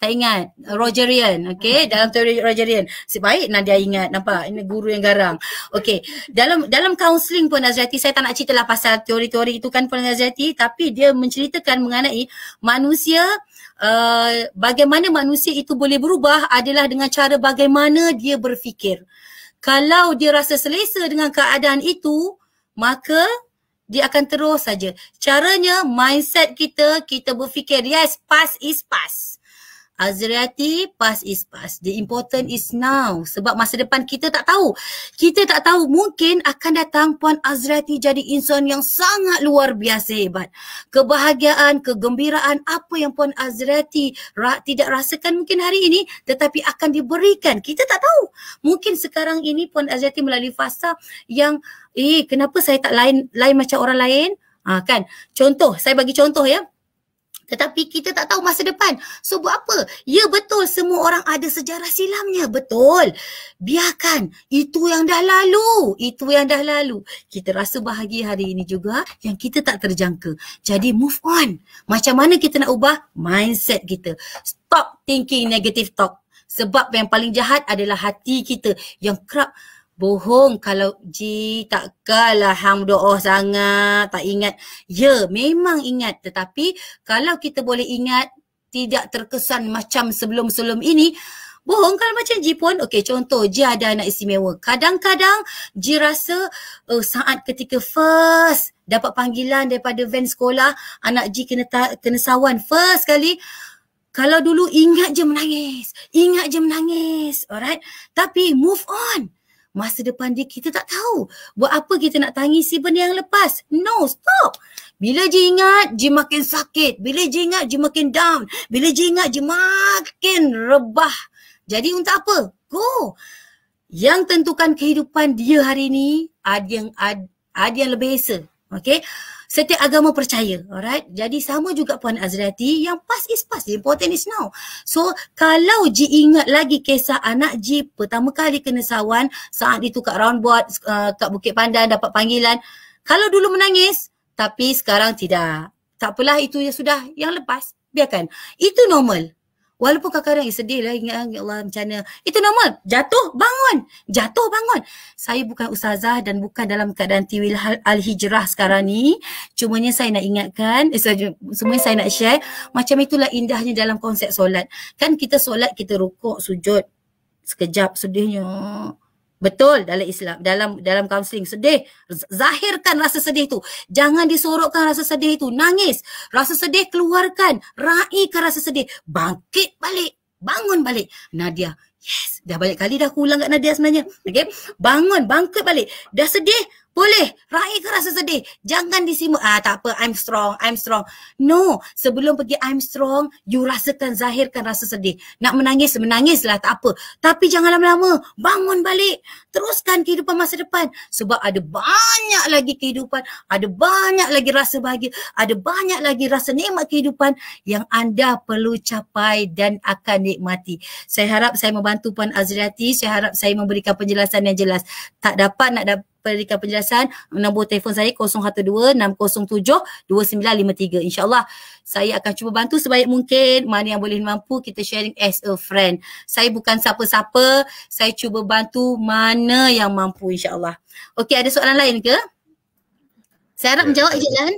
tak ingat Rogerian okey hmm. dalam teori Rogerian sebaik baik Nadia ingat nampak ini guru yang garang okey dalam dalam counseling pun Nazrati saya tak nak ceritalah pasal teori-teori itu kan pun Nazrati tapi dia menceritakan mengenai manusia Uh, bagaimana manusia itu boleh berubah adalah dengan cara bagaimana dia berfikir. Kalau dia rasa selesa dengan keadaan itu, maka dia akan terus saja. Caranya mindset kita, kita berfikir, yes, past is past. Azriati, past is past. The important is now. Sebab masa depan kita tak tahu. Kita tak tahu mungkin akan datang Puan Azriati jadi insan yang sangat luar biasa hebat. Kebahagiaan, kegembiraan, apa yang Puan Azriati ra- tidak rasakan mungkin hari ini tetapi akan diberikan. Kita tak tahu. Mungkin sekarang ini Puan Azriati melalui fasa yang eh kenapa saya tak lain lain macam orang lain? Ha, kan? Contoh, saya bagi contoh ya tetapi kita tak tahu masa depan. So buat apa? Ya betul semua orang ada sejarah silamnya. Betul. Biarkan. Itu yang dah lalu. Itu yang dah lalu. Kita rasa bahagia hari ini juga yang kita tak terjangka. Jadi move on. Macam mana kita nak ubah mindset kita? Stop thinking negative talk. Sebab yang paling jahat adalah hati kita yang kerap bohong kalau ji takkanlah hang doa sangat tak ingat ya memang ingat tetapi kalau kita boleh ingat tidak terkesan macam sebelum-sebelum ini bohong kalau macam ji pun okey contoh ji ada anak istimewa kadang-kadang ji rasa uh, saat ketika first dapat panggilan daripada van sekolah anak ji kena kena sawan first kali kalau dulu ingat je menangis ingat je menangis alright tapi move on masa depan dia kita tak tahu. Buat apa kita nak tangisi benda yang lepas? No, stop. Bila je ingat, je makin sakit. Bila je ingat, je makin down. Bila je ingat, je makin rebah. Jadi untuk apa? Go. Yang tentukan kehidupan dia hari ini, ada yang, ada, ada yang lebih esa. Okay setiap agama percaya. Alright. Jadi sama juga Puan Azriati. Yang pas is pas. The important is now. So kalau Ji ingat lagi kisah anak Ji pertama kali kena sawan saat itu kat round board, uh, kat Bukit Pandan dapat panggilan. Kalau dulu menangis tapi sekarang tidak. Tak apalah itu yang sudah. Yang lepas biarkan. Itu normal. Walaupun kadang-kadang eh, sedih lah ingat ah, ya Allah macam mana. Itu normal. Jatuh, bangun. Jatuh, bangun. Saya bukan ustazah dan bukan dalam keadaan tiwil al-hijrah sekarang ni. Cumanya saya nak ingatkan, eh, semua saya nak share. Macam itulah indahnya dalam konsep solat. Kan kita solat, kita rukuk, sujud. Sekejap, sedihnya. Betul dalam Islam dalam dalam kaunseling sedih zahirkan rasa sedih itu. Jangan disorokkan rasa sedih itu. Nangis. Rasa sedih keluarkan. Raikan rasa sedih. Bangkit balik. Bangun balik. Nadia. Yes. Dah banyak kali dah aku ulang kat Nadia sebenarnya. Okay. Bangun. Bangkit balik. Dah sedih. Boleh. Rai ke rasa sedih? Jangan disimul. Ah, tak apa. I'm strong. I'm strong. No. Sebelum pergi I'm strong, you rasakan, zahirkan rasa sedih. Nak menangis, menangislah. Tak apa. Tapi jangan lama-lama. Bangun balik. Teruskan kehidupan masa depan. Sebab ada banyak lagi kehidupan. Ada banyak lagi rasa bahagia. Ada banyak lagi rasa nikmat kehidupan yang anda perlu capai dan akan nikmati. Saya harap saya membantu Puan Azriati. Saya harap saya memberikan penjelasan yang jelas. Tak dapat nak dapat berikan penjelasan nombor telefon saya 0126072953 insyaallah saya akan cuba bantu sebaik mungkin mana yang boleh mampu kita sharing as a friend saya bukan siapa-siapa saya cuba bantu mana yang mampu insyaallah okey ada soalan lain ke saya harap ya. menjawab je lah kan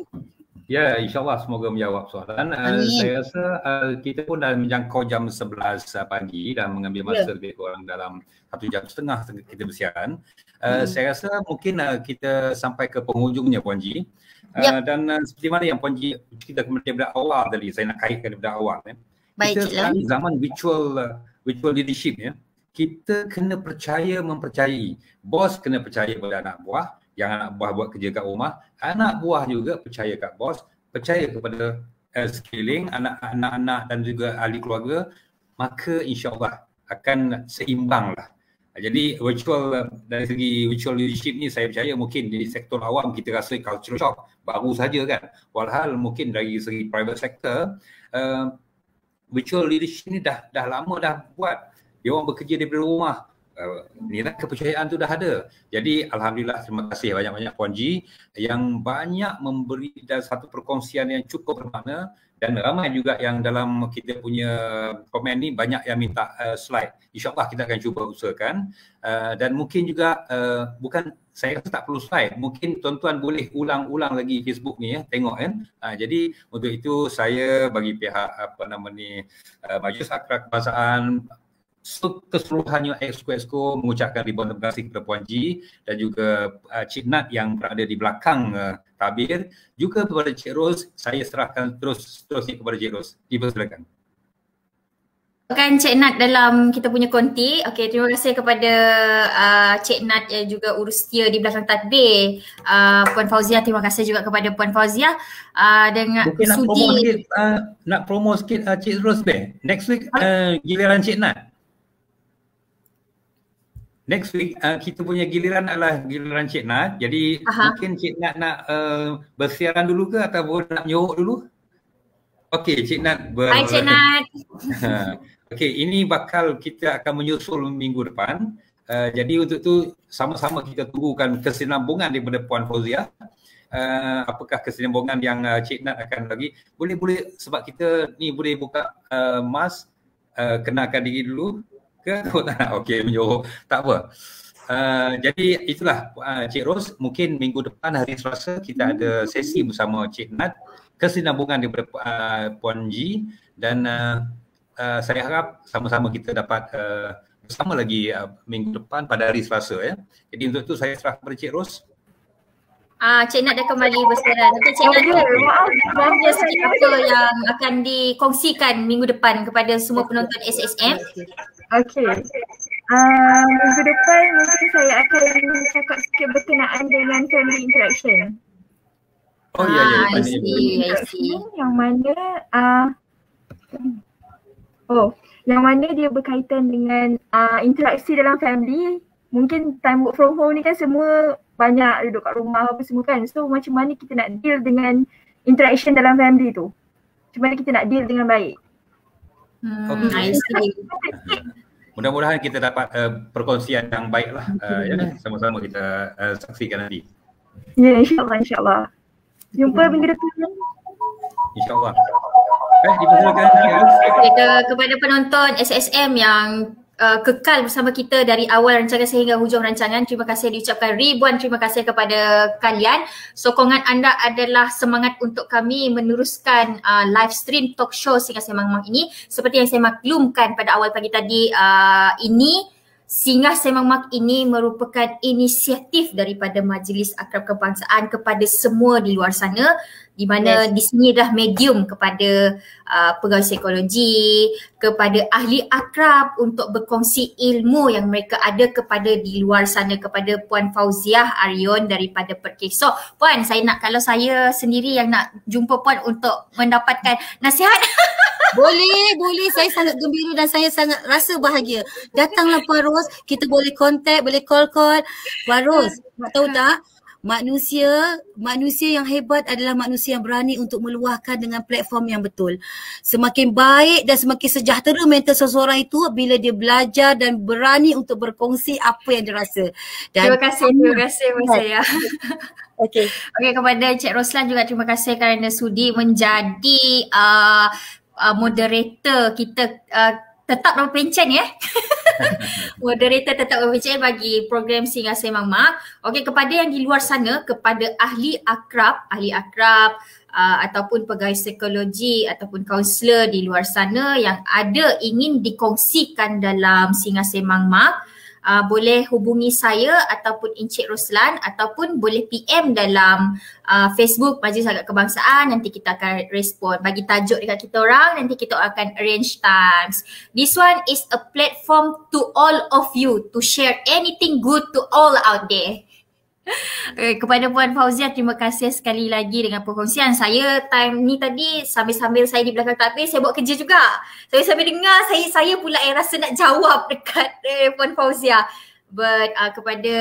Ya, insyaAllah semoga menjawab soalan. Uh, saya rasa uh, kita pun dah menjangkau jam 11 eh, pagi dan mengambil masa yeah. lebih kurang dalam satu jam setengah kita bersiaran. Uh, hmm. Saya rasa mungkin uh, kita sampai ke penghujungnya Puan Ji. Uh, yep. Ya. Dan uh, seperti mana yang Puan Ji kita kembali daripada awal tadi, saya nak kaitkan daripada awal. Eh. Baik, kita sekarang zaman virtual uh, virtual leadership ya. Kita kena percaya mempercayai. Bos kena percaya pada anak buah yang anak buah buat kerja kat rumah, anak buah juga percaya kat bos, percaya kepada uh, eh, skilling anak-anak dan juga ahli keluarga, maka insya Allah akan seimbang lah. Jadi virtual dari segi virtual leadership ni saya percaya mungkin di sektor awam kita rasa culture shock baru saja kan. Walhal mungkin dari segi private sector uh, virtual leadership ni dah dah lama dah buat. Dia orang bekerja daripada rumah nilai kepercayaan tu dah ada. Jadi alhamdulillah terima kasih banyak-banyak Puan Ji yang banyak memberi dan satu perkongsian yang cukup bermakna dan ramai juga yang dalam kita punya komen ni banyak yang minta uh, slide. InsyaAllah kita akan cuba usahakan uh, dan mungkin juga uh, bukan saya rasa tak perlu slide. Mungkin tuan-tuan boleh ulang-ulang lagi Facebook ni ya, tengok kan. Ha, jadi untuk itu saya bagi pihak apa nama ni uh, Majlis Akhlak Kebangsaan keseluruhannya ex-QSCO mengucapkan ribuan terima kasih kepada Puan Ji dan juga uh, Cik Nat yang berada di belakang uh, tabir juga kepada Cik Ros saya serahkan terus terus kepada Cik Ros dipersilakan Bukan Cik Nat dalam kita punya konti. Okay, terima kasih kepada uh, Cik Nat yang juga urus dia di belakang tabir. Uh, Puan Fauzia, terima kasih juga kepada Puan Fauzia uh, dengan Mungkin Nak promo sikit, uh, nak promo sikit uh, Cik Rosbe. Next week, uh, giliran Cik Nat. Next week uh, kita punya giliran adalah giliran Cik Nat. Jadi Aha. mungkin Cik Nat nak uh, bersiaran dulu ke ataupun nak nyorok dulu? Okey, Cik Nat. Ber- Hai Cik Nat. *laughs* Ha. Okey, ini bakal kita akan menyusul minggu depan. Uh, jadi untuk tu sama-sama kita tunggukan kesinambungan daripada Puan Fauzia. Uh, apakah kesinambungan yang uh, Cik Nat akan lagi? Boleh-boleh sebab kita ni boleh buka uh, mask. Uh, kenalkan diri dulu ke atau *laughs* tak nak okey menyuruh tak apa uh, jadi itulah uh, Cik Ros mungkin minggu depan hari Selasa kita ada hmm. sesi bersama Cik Nat kesinambungan daripada uh, Puan G dan uh, uh, saya harap sama-sama kita dapat uh, bersama lagi uh, minggu depan pada hari Selasa ya. Jadi untuk itu saya serahkan kepada Cik Ros. Ah uh, Cik Nat dah kembali bersama. Nanti Cik Nat okay. Nat sikit apa yang akan dikongsikan minggu depan kepada semua penonton SSM. Okey. Um, minggu depan mungkin saya akan cakap sikit berkenaan dengan family interaction. Oh ya, ya, ya. Yang mana uh, oh, yang mana dia berkaitan dengan uh, interaksi dalam family. Mungkin time work from home ni kan semua banyak duduk kat rumah apa semua kan so macam mana kita nak deal dengan interaction dalam family tu macam mana kita nak deal dengan baik Hmm. Mudah-mudahan kita dapat uh, perkongsian yang baiklah uh, eh, yang sama-sama kita uh, saksikan nanti. Ya, yeah, insya-Allah insya-Allah. Jumpa minggu depan. Insya-Allah. Eh, dipersilakan. Ya. Kita kepada penonton SSM yang uh, kekal bersama kita dari awal rancangan sehingga hujung rancangan. Terima kasih diucapkan ribuan terima kasih kepada kalian. Sokongan anda adalah semangat untuk kami meneruskan uh, live stream talk show Singa Semang Mang ini. Seperti yang saya maklumkan pada awal pagi tadi uh, ini Singa Semang Mak ini merupakan inisiatif daripada Majlis Akrab Kebangsaan kepada semua di luar sana di mana yes. di sini dah medium kepada uh, pegawai psikologi kepada ahli akrab untuk berkongsi ilmu yang mereka ada kepada di luar sana kepada puan Fauziah Aryon daripada Perkis. So, puan saya nak kalau saya sendiri yang nak jumpa puan untuk mendapatkan nasihat *laughs* boleh, boleh. Saya sangat gembira dan saya sangat rasa bahagia. Datanglah Puan Ros. Kita boleh kontak, boleh call-call. Puan Ros, nak tahu tak? manusia manusia yang hebat adalah manusia yang berani untuk meluahkan dengan platform yang betul. Semakin baik dan semakin sejahtera mental seseorang itu bila dia belajar dan berani untuk berkongsi apa yang dia rasa. Dan terima kasih, terima hmm. kasih Mu saya. okay Okey kepada Cik Roslan juga terima kasih kerana sudi menjadi uh, uh, moderator kita uh, tetap dalam pencen ya. *laughs* Moderator tetap berbincang bagi program Singa Semang Mak. Okey kepada yang di luar sana, kepada ahli akrab, ahli akrab uh, ataupun pegawai psikologi ataupun kaunselor di luar sana yang ada ingin dikongsikan dalam Singa Semang Mak, uh, boleh hubungi saya ataupun Encik Roslan ataupun boleh PM dalam uh, Facebook Majlis Agak Kebangsaan nanti kita akan respon bagi tajuk dekat kita orang nanti kita akan arrange times. This one is a platform to all of you to share anything good to all out there. Okay, eh, kepada Puan Fauzia terima kasih sekali lagi dengan perkongsian. Saya time ni tadi sambil-sambil saya di belakang tapi saya buat kerja juga. Saya sambil dengar saya saya pula yang rasa nak jawab *laughs* dekat eh, Puan Fauzia. But uh, kepada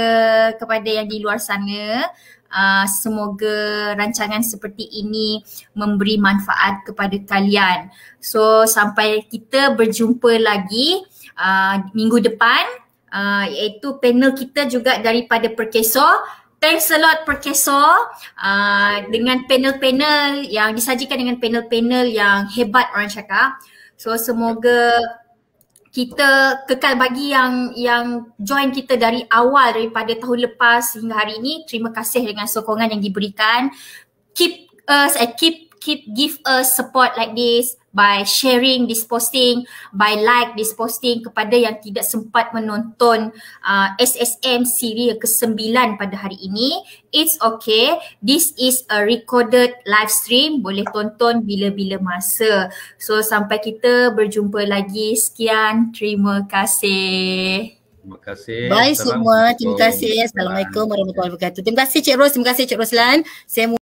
kepada yang di luar sana uh, semoga rancangan seperti ini memberi manfaat kepada kalian. So sampai kita berjumpa lagi uh, minggu depan uh, iaitu panel kita juga daripada Perkeso. Thanks a lot Perkeso uh, ah, dengan panel-panel yang disajikan dengan panel-panel yang hebat orang cakap. So semoga kita kekal bagi yang yang join kita dari awal daripada tahun lepas hingga hari ini. Terima kasih dengan sokongan yang diberikan. Keep us and keep keep give us support like this by sharing this posting, by like this posting kepada yang tidak sempat menonton uh, SSM siri ke sembilan pada hari ini. It's okay. This is a recorded live stream. Boleh tonton bila-bila masa. So sampai kita berjumpa lagi. Sekian. Terima kasih. Terima kasih. Bye semua. Terima kasih. Assalamualaikum warahmatullahi wabarakatuh. Terima kasih Cik Ros. Terima kasih Cik Roslan. Saya